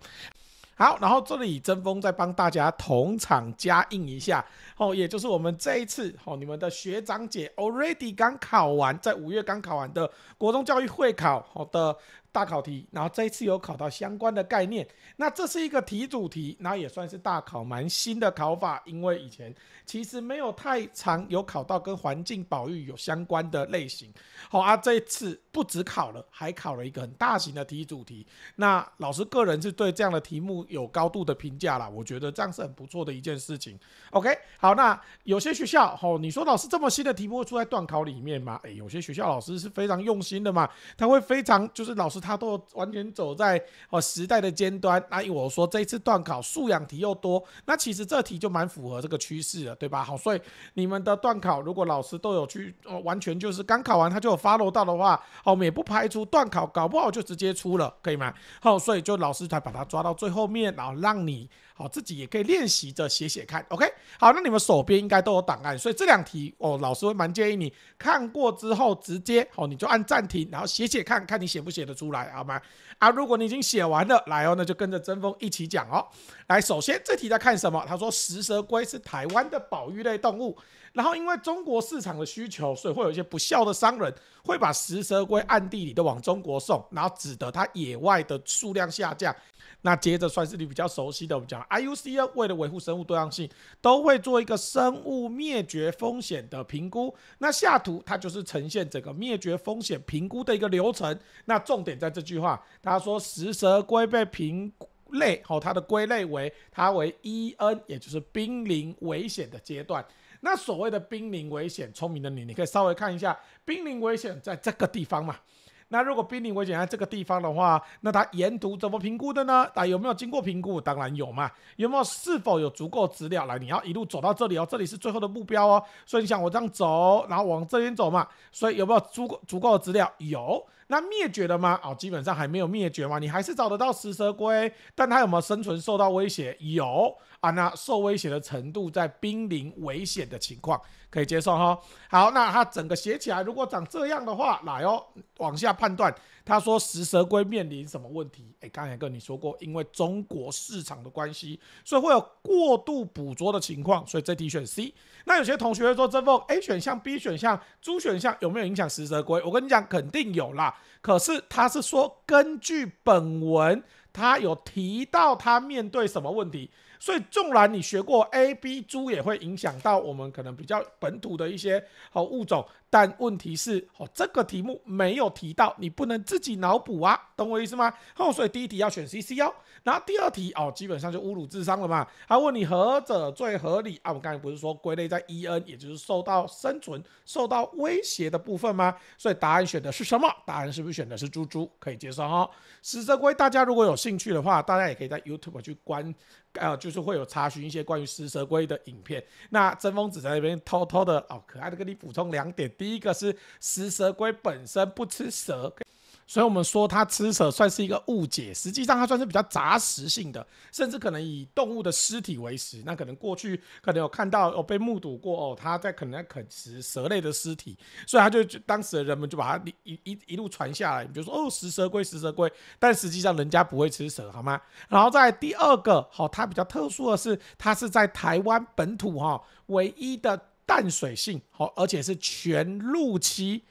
好，然后这里曾峰再帮大家同场加印一下。哦，也就是我们这一次，哦，你们的学长姐 already 刚考完，在五月刚考完的国中教育会考，好的大考题，然后这一次有考到相关的概念，那这是一个题主题，那也算是大考蛮新的考法，因为以前其实没有太常有考到跟环境保育有相关的类型，好啊，这一次不止考了，还考了一个很大型的题主题，那老师个人是对这样的题目有高度的评价啦，我觉得这样是很不错的一件事情，OK，好。好，那有些学校，吼，你说老师这么新的题目会出在段考里面吗？哎，有些学校老师是非常用心的嘛，他会非常就是老师他都完全走在哦时代的尖端。那我说这一次段考素养题又多，那其实这题就蛮符合这个趋势的，对吧？好，所以你们的段考如果老师都有去哦、完全就是刚考完他就有发落到的话，哦，我们也不排除段考搞不好就直接出了，可以吗？哦，所以就老师才把它抓到最后面，然后让你好自己也可以练习着写写看。OK，好，那你们。手边应该都有档案，所以这两题哦，老师会蛮建议你看过之后直接哦，你就按暂停，然后写写看看你写不写得出来好吗？啊，如果你已经写完了，来哦，那就跟着真锋一起讲哦。来，首先这题在看什么？他说食蛇龟是台湾的保育类动物。然后，因为中国市场的需求，所以会有一些不孝的商人会把食蛇龟暗地里都往中国送，然后使得它野外的数量下降。那接着算是你比较熟悉的，我们讲 IUCN 为了维护生物多样性，都会做一个生物灭绝风险的评估。那下图它就是呈现整个灭绝风险评估的一个流程。那重点在这句话，他说食蛇龟被评类，好，它的归类为它为 EN，也就是濒临危险的阶段。那所谓的濒临危险，聪明的你，你可以稍微看一下，濒临危险在这个地方嘛。那如果濒临危险在这个地方的话，那它沿途怎么评估的呢？啊，有没有经过评估？当然有嘛。有没有是否有足够资料来？你要一路走到这里哦，这里是最后的目标哦。所以你想我这样走，然后往这边走嘛。所以有没有足够足够的资料？有。那灭绝了吗？哦，基本上还没有灭绝嘛。你还是找得到食蛇龟，但它有没有生存受到威胁？有。啊，那受威胁的程度在濒临危险的情况可以接受哈。好，那它整个写起来，如果长这样的话，来哦，往下判断。他说食蛇龟面临什么问题？哎，刚才跟你说过，因为中国市场的关系，所以会有过度捕捉的情况，所以这题选 C。那有些同学会说这问 A 选项、B 选项、猪选项有没有影响食蛇龟？我跟你讲，肯定有啦。可是他是说根据本文，他有提到他面对什么问题？所以纵然你学过 A、B、猪也会影响到我们可能比较本土的一些好物种，但问题是哦，这个题目没有提到，你不能自己脑补啊，懂我意思吗？哦，所以第一题要选 C、C 哦，然后第二题哦，基本上就侮辱智商了嘛。他问你何者最合理啊？我刚才不是说归类在 E、N，也就是受到生存受到威胁的部分吗？所以答案选的是什么？答案是不是选的是猪猪？可以接受哈。食泽龟，大家如果有兴趣的话，大家也可以在 YouTube 去观。呃，就是会有查询一些关于食蛇龟的影片。那真风子在那边偷偷的哦，可爱的跟你补充两点。第一个是食蛇龟本身不吃蛇。所以我们说它吃蛇算是一个误解，实际上它算是比较杂食性的，甚至可能以动物的尸体为食。那可能过去可能有看到，有被目睹过哦，它在可能在啃食蛇类的尸体。所以他就当时的人们就把它一一一路传下来，你就说哦，食蛇龟食蛇龟，但实际上人家不会吃蛇，好吗？然后在第二个，好，它比较特殊的是，它是在台湾本土哈唯一的淡水性，好，而且是全陆栖。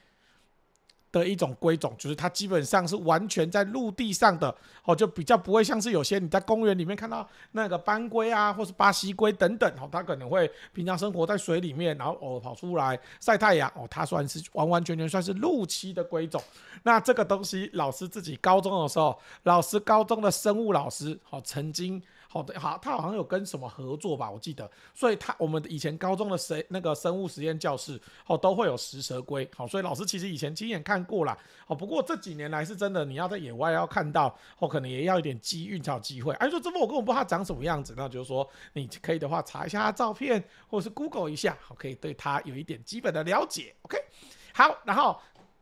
的一种龟种，就是它基本上是完全在陆地上的，哦，就比较不会像是有些你在公园里面看到那个斑龟啊，或是巴西龟等等，哦，它可能会平常生活在水里面，然后哦跑出来晒太阳，哦，它算是完完全全算是陆栖的龟种。那这个东西，老师自己高中的时候，老师高中的生物老师，哦，曾经。哦，好，他好像有跟什么合作吧？我记得，所以他我们以前高中的谁那个生物实验教室，哦，都会有食蛇龟，好，所以老师其实以前亲眼看过了，哦，不过这几年来是真的，你要在野外要看到，哦，可能也要一点机遇才有机会。哎，说这幅我根本不知道它长什么样子，那就是说你可以的话查一下它照片，或者是 Google 一下，可以对它有一点基本的了解。OK，好，然后。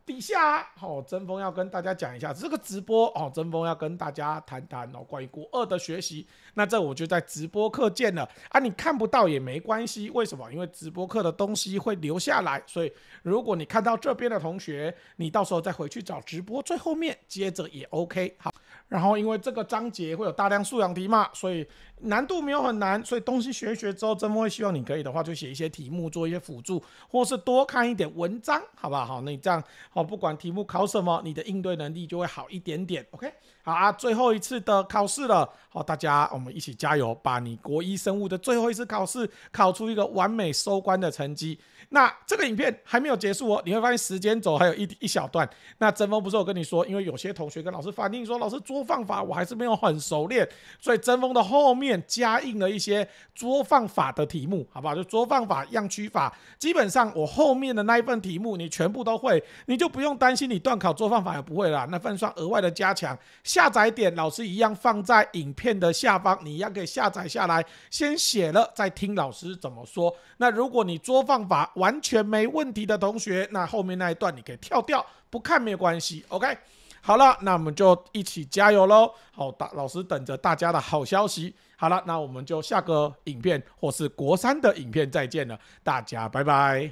底下哦，真峰要跟大家讲一下这个直播哦，真峰要跟大家谈谈哦，关于国二的学习。那这我就在直播课见了啊，你看不到也没关系，为什么？因为直播课的东西会留下来，所以如果你看到这边的同学，你到时候再回去找直播最后面，接着也 OK。好。然后因为这个章节会有大量素养题嘛，所以难度没有很难，所以东西学一学之后，真末会希望你可以的话，就写一些题目做一些辅助，或是多看一点文章，好好？好，那你这样，好，不管题目考什么，你的应对能力就会好一点点。OK，好啊，最后一次的考试了，好，大家我们一起加油，把你国一生物的最后一次考试考出一个完美收官的成绩。那这个影片还没有结束哦，你会发现时间轴还有一一小段。那真锋不是我跟你说，因为有些同学跟老师反映说，老师桌放法我还是没有很熟练，所以真锋的后面加印了一些桌放法的题目，好不好？就桌放法、样区法，基本上我后面的那一份题目你全部都会，你就不用担心你断考桌放法也不会啦。那份算额外的加强，下载点老师一样放在影片的下方，你一样可以下载下来，先写了再听老师怎么说。那如果你桌放法，完全没问题的同学，那后面那一段你可以跳掉，不看没有关系。OK，好了，那我们就一起加油喽！好，大老师等着大家的好消息。好了，那我们就下个影片或是国三的影片再见了，大家拜拜。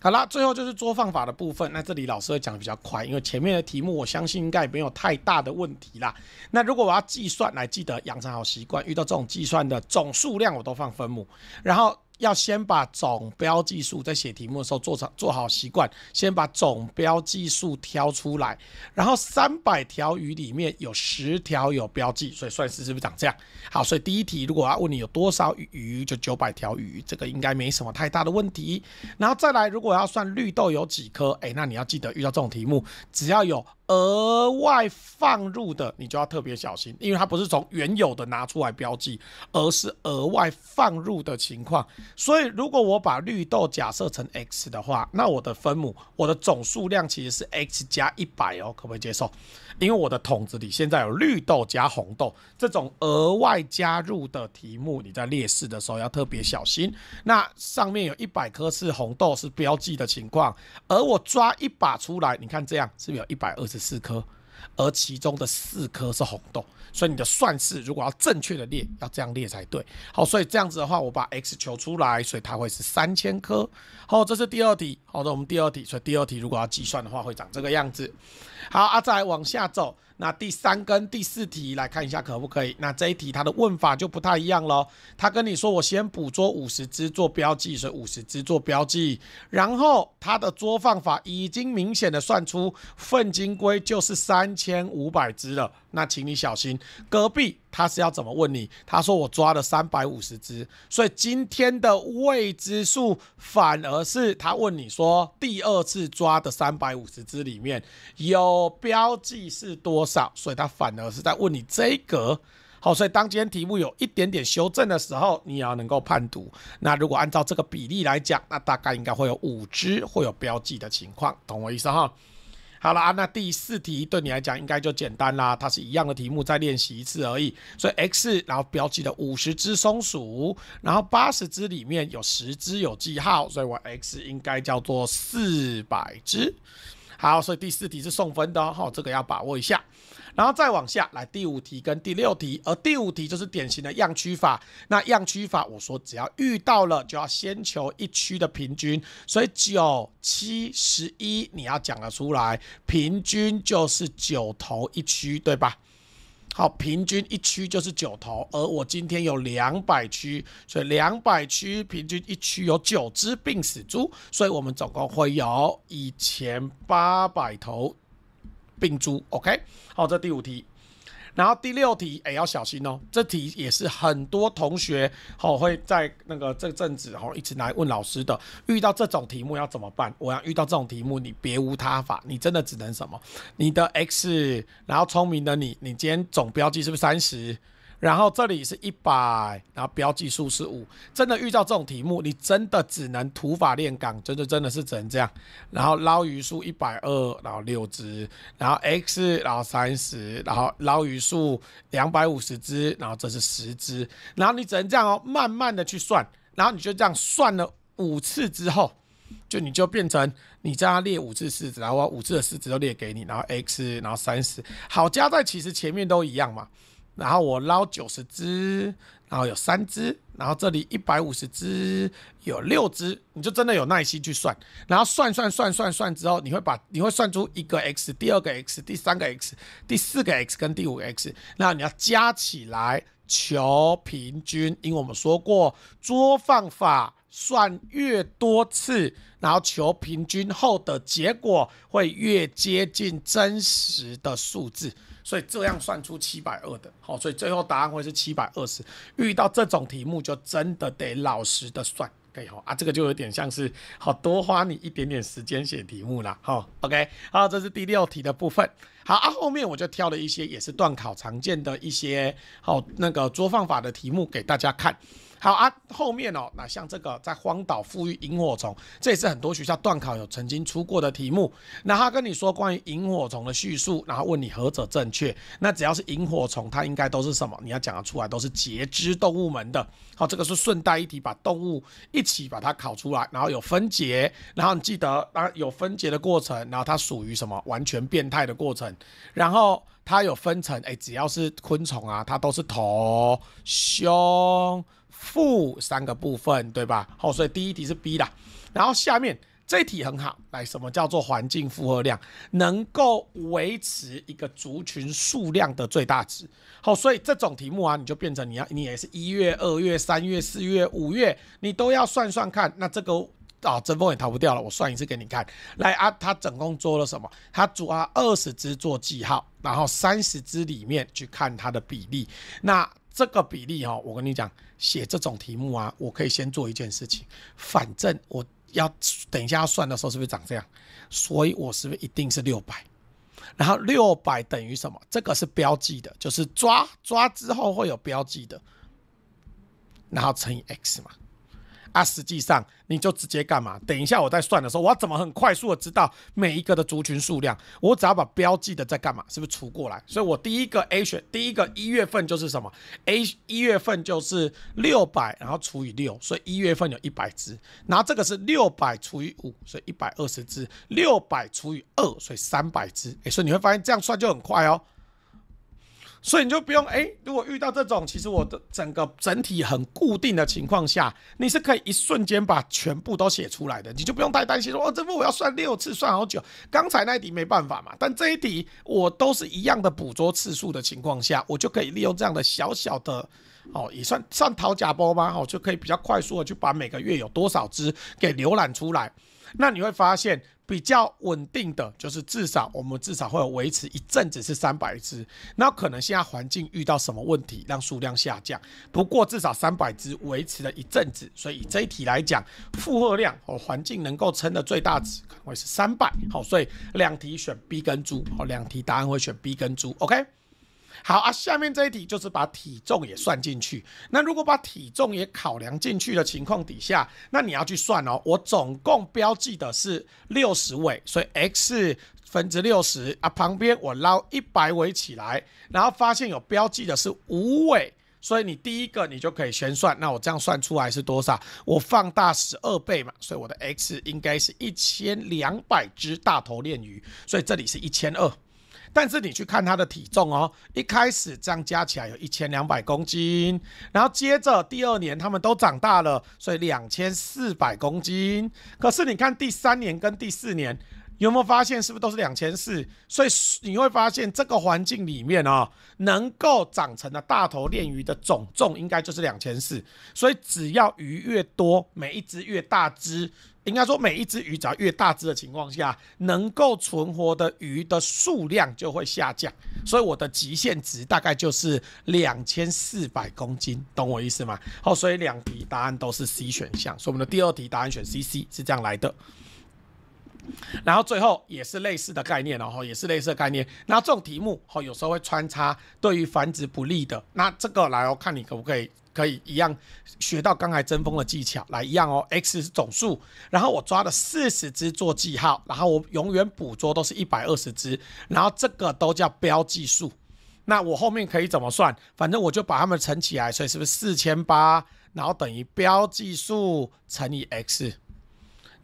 好了，最后就是做放法的部分，那这里老师会讲比较快，因为前面的题目我相信应该没有太大的问题啦。那如果我要计算来记得养成好习惯，遇到这种计算的总数量我都放分母，然后。要先把总标记数在写题目的时候做成做好习惯，先把总标记数挑出来，然后三百条鱼里面有十条有标记，所以算式是不是长这样？好，所以第一题如果要问你有多少鱼，就九百条鱼，这个应该没什么太大的问题。然后再来，如果要算绿豆有几颗，哎，那你要记得遇到这种题目，只要有。额外放入的，你就要特别小心，因为它不是从原有的拿出来标记，而是额外放入的情况。所以如果我把绿豆假设成 x 的话，那我的分母，我的总数量其实是 x 加一百哦，可不可以接受？因为我的桶子里现在有绿豆加红豆这种额外加入的题目，你在列式的时候要特别小心。那上面有一百颗是红豆是标记的情况，而我抓一把出来，你看这样是不是有一百二十？十四颗，而其中的四颗是红豆，所以你的算式如果要正确的列，要这样列才对。好，所以这样子的话，我把 x 求出来，所以它会是三千颗。好，这是第二题。好的，我们第二题，所以第二题如果要计算的话，会长这个样子。好，阿仔往下走。那第三跟第四题来看一下可不可以？那这一题它的问法就不太一样喽。他跟你说，我先捕捉五十只做标记，所以五十只做标记，然后它的捉放法已经明显的算出粪金龟就是三千五百只了。那请你小心，隔壁他是要怎么问你？他说我抓了三百五十只，所以今天的未知数反而是他问你说，第二次抓的三百五十只里面有标记是多少？所以他反而是在问你这格。好，所以当今天题目有一点点修正的时候，你要能够判读。那如果按照这个比例来讲，那大概应该会有五只会有标记的情况，懂我意思哈？好了啊，那第四题对你来讲应该就简单啦，它是一样的题目，再练习一次而已。所以 x 然后标记了五十只松鼠，然后八十只里面有十只有记号，所以我 x 应该叫做四百只。好，所以第四题是送分的哦，这个要把握一下。然后再往下来第五题跟第六题，而第五题就是典型的样区法。那样区法，我说只要遇到了就要先求一区的平均，所以九七十一你要讲得出来，平均就是九头一区，对吧？好，平均一区就是九头，而我今天有两百区，所以两百区平均一区有九只病死猪，所以我们总共会有一千八百头。病猪。o k 好，这第五题，然后第六题，哎，要小心哦，这题也是很多同学好会在那个这阵子哦一直来问老师的，遇到这种题目要怎么办？我要遇到这种题目，你别无他法，你真的只能什么？你的 X，然后聪明的你，你今天总标记是不是三十？然后这里是一百，然后标记数是五，真的遇到这种题目，你真的只能土法练岗，真的真的是只能这样。然后捞鱼数一百二，然后六只，然后 x 然后三十，然后捞鱼数两百五十只，然后这是十只，然后你只能这样哦，慢慢的去算，然后你就这样算了五次之后，就你就变成你这样列五次式子，然后我五次的式子都列给你，然后 x 然后三十，好加在其实前面都一样嘛。然后我捞九十只，然后有三只，然后这里一百五十只有六只，你就真的有耐心去算。然后算算算算算之后，你会把你会算出一个 x，第二个 x，第三个 x，第四个 x 跟第五 x，那你要加起来求平均，因为我们说过桌放法算越多次，然后求平均后的结果会越接近真实的数字。所以这样算出七百二的好，所以最后答案会是七百二十。遇到这种题目，就真的得老实的算，可以哈啊，这个就有点像是好多花你一点点时间写题目啦。哈。OK，好，这是第六题的部分。好啊，后面我就挑了一些也是段考常见的一些好那个做放法的题目给大家看。好啊，后面哦，那像这个在荒岛富裕萤火虫，这也是很多学校段考有曾经出过的题目。那他跟你说关于萤火虫的叙述，然后问你何者正确？那只要是萤火虫，它应该都是什么？你要讲得出来，都是节肢动物门的。好，这个是顺带一提，把动物一起把它考出来，然后有分解，然后你记得啊，有分解的过程，然后它属于什么完全变态的过程，然后它有分成，哎，只要是昆虫啊，它都是头胸。负三个部分，对吧？好，所以第一题是 B 啦。然后下面这题很好，来，什么叫做环境负荷量？能够维持一个族群数量的最大值。好，所以这种题目啊，你就变成你要，你也是一月、二月、三月、四月、五月，你都要算算看。那这个啊，曾峰也逃不掉了。我算一次给你看。来啊，他总共做了什么？他主啊二十只做记号，然后三十只里面去看它的比例。那这个比例哈，我跟你讲，写这种题目啊，我可以先做一件事情，反正我要等一下要算的时候是不是长这样，所以我是不是一定是六百？然后六百等于什么？这个是标记的，就是抓抓之后会有标记的，然后乘以 x 嘛。啊，实际上你就直接干嘛？等一下，我在算的时候，我要怎么很快速的知道每一个的族群数量？我只要把标记的在干嘛，是不是除过来？所以，我第一个 A 选，第一个一月份就是什么？A 一月份就是六百，然后除以六，所以一月份有一百只。然后这个是六百除以五，所以一百二十只。六百除以二，所以三百只。哎，所以你会发现这样算就很快哦。所以你就不用哎，如果遇到这种，其实我的整个整体很固定的情况下，你是可以一瞬间把全部都写出来的，你就不用太担心说哦，这步我要算六次，算好久。刚才那一题没办法嘛，但这一题我都是一样的捕捉次数的情况下，我就可以利用这样的小小的哦，也算算淘假包吗？哈，就可以比较快速的去把每个月有多少只给浏览出来。那你会发现。比较稳定的就是至少我们至少会有维持一阵子是三百只，那可能现在环境遇到什么问题让数量下降，不过至少三百只维持了一阵子，所以这一题来讲，负荷量和环境能够撑的最大值会是三百，好，所以两题选 B 跟猪，好，两题答案会选 B 跟猪，OK。好啊，下面这一题就是把体重也算进去。那如果把体重也考量进去的情况底下，那你要去算哦。我总共标记的是六十尾，所以 x 分之六十啊，旁边我捞一百尾起来，然后发现有标记的是五尾，所以你第一个你就可以先算。那我这样算出来是多少？我放大十二倍嘛，所以我的 x 应该是一千两百只大头鲢鱼，所以这里是一千二。但是你去看它的体重哦，一开始这样加起来有一千两百公斤，然后接着第二年它们都长大了，所以两千四百公斤。可是你看第三年跟第四年，有没有发现是不是都是两千四？所以你会发现这个环境里面啊，能够长成的大头鲢鱼的总重应该就是两千四。所以只要鱼越多，每一只越大只。应该说，每一只鱼只要越大只的情况下，能够存活的鱼的数量就会下降。所以我的极限值大概就是两千四百公斤，懂我意思吗？好，所以两题答案都是 C 选项。所以我们的第二题答案选 C，C 是这样来的。然后最后也是类似的概念，哦，也是类似的概念。那这种题目，哦，有时候会穿插对于繁殖不利的。那这个来哦，看你可不可以。可以一样学到刚才针锋的技巧，来一样哦。X 是总数，然后我抓了四十只做记号，然后我永远捕捉都是一百二十只，然后这个都叫标记数。那我后面可以怎么算？反正我就把它们乘起来，所以是不是四千八？然后等于标记数乘以 X。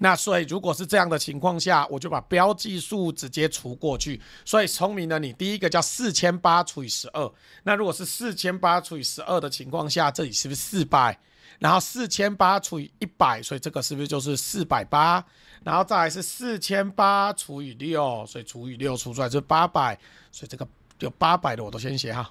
那所以，如果是这样的情况下，我就把标记数直接除过去。所以聪明的你，第一个叫四千八除以十二。那如果是四千八除以十二的情况下，这里是不是四百？然后四千八除以一百，所以这个是不是就是四百八？然后再来是四千八除以六，所以除以六除出来是八百。所以这个有八百的我都先写哈。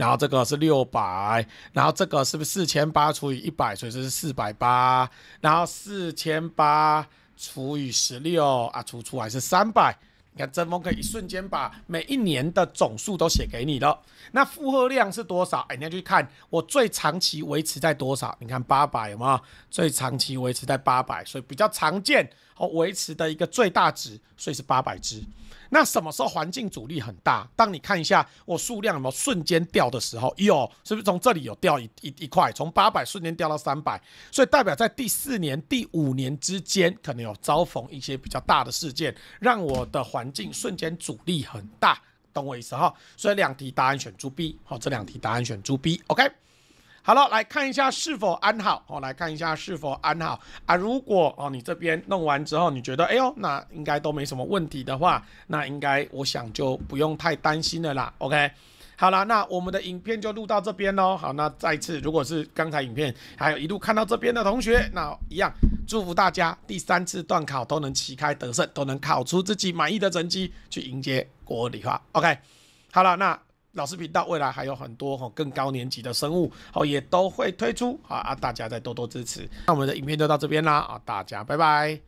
然后这个是六百，然后这个是不是四千八除以一百，所以是四百八，然后四千八除以十六啊，除出来是三百。你看，真风可以一瞬间把每一年的总数都写给你了。那负荷量是多少？哎，你要去看我最长期维持在多少？你看八百有没有？最长期维持在八百，所以比较常见哦，维持的一个最大值，所以是八百只。那什么时候环境阻力很大？当你看一下我数量有没有瞬间掉的时候，有，是不是从这里有掉一一一块，从八百瞬间掉到三百？所以代表在第四年、第五年之间可能有遭逢一些比较大的事件，让我的环境瞬间阻力很大，懂我意思哈？所以两题答案选猪 B，好，这两题答案选猪 B，OK。好了，来看一下是否安好哦。来看一下是否安好啊。如果哦，你这边弄完之后，你觉得哎呦，那应该都没什么问题的话，那应该我想就不用太担心了啦。OK，好了，那我们的影片就录到这边喽。好，那再次，如果是刚才影片还有一路看到这边的同学，那一样祝福大家第三次段考都能旗开得胜，都能考出自己满意的成绩，去迎接国理化。OK，好了，那。老师频道未来还有很多哈更高年级的生物哦也都会推出啊！大家再多多支持，那我们的影片就到这边啦啊！大家拜拜。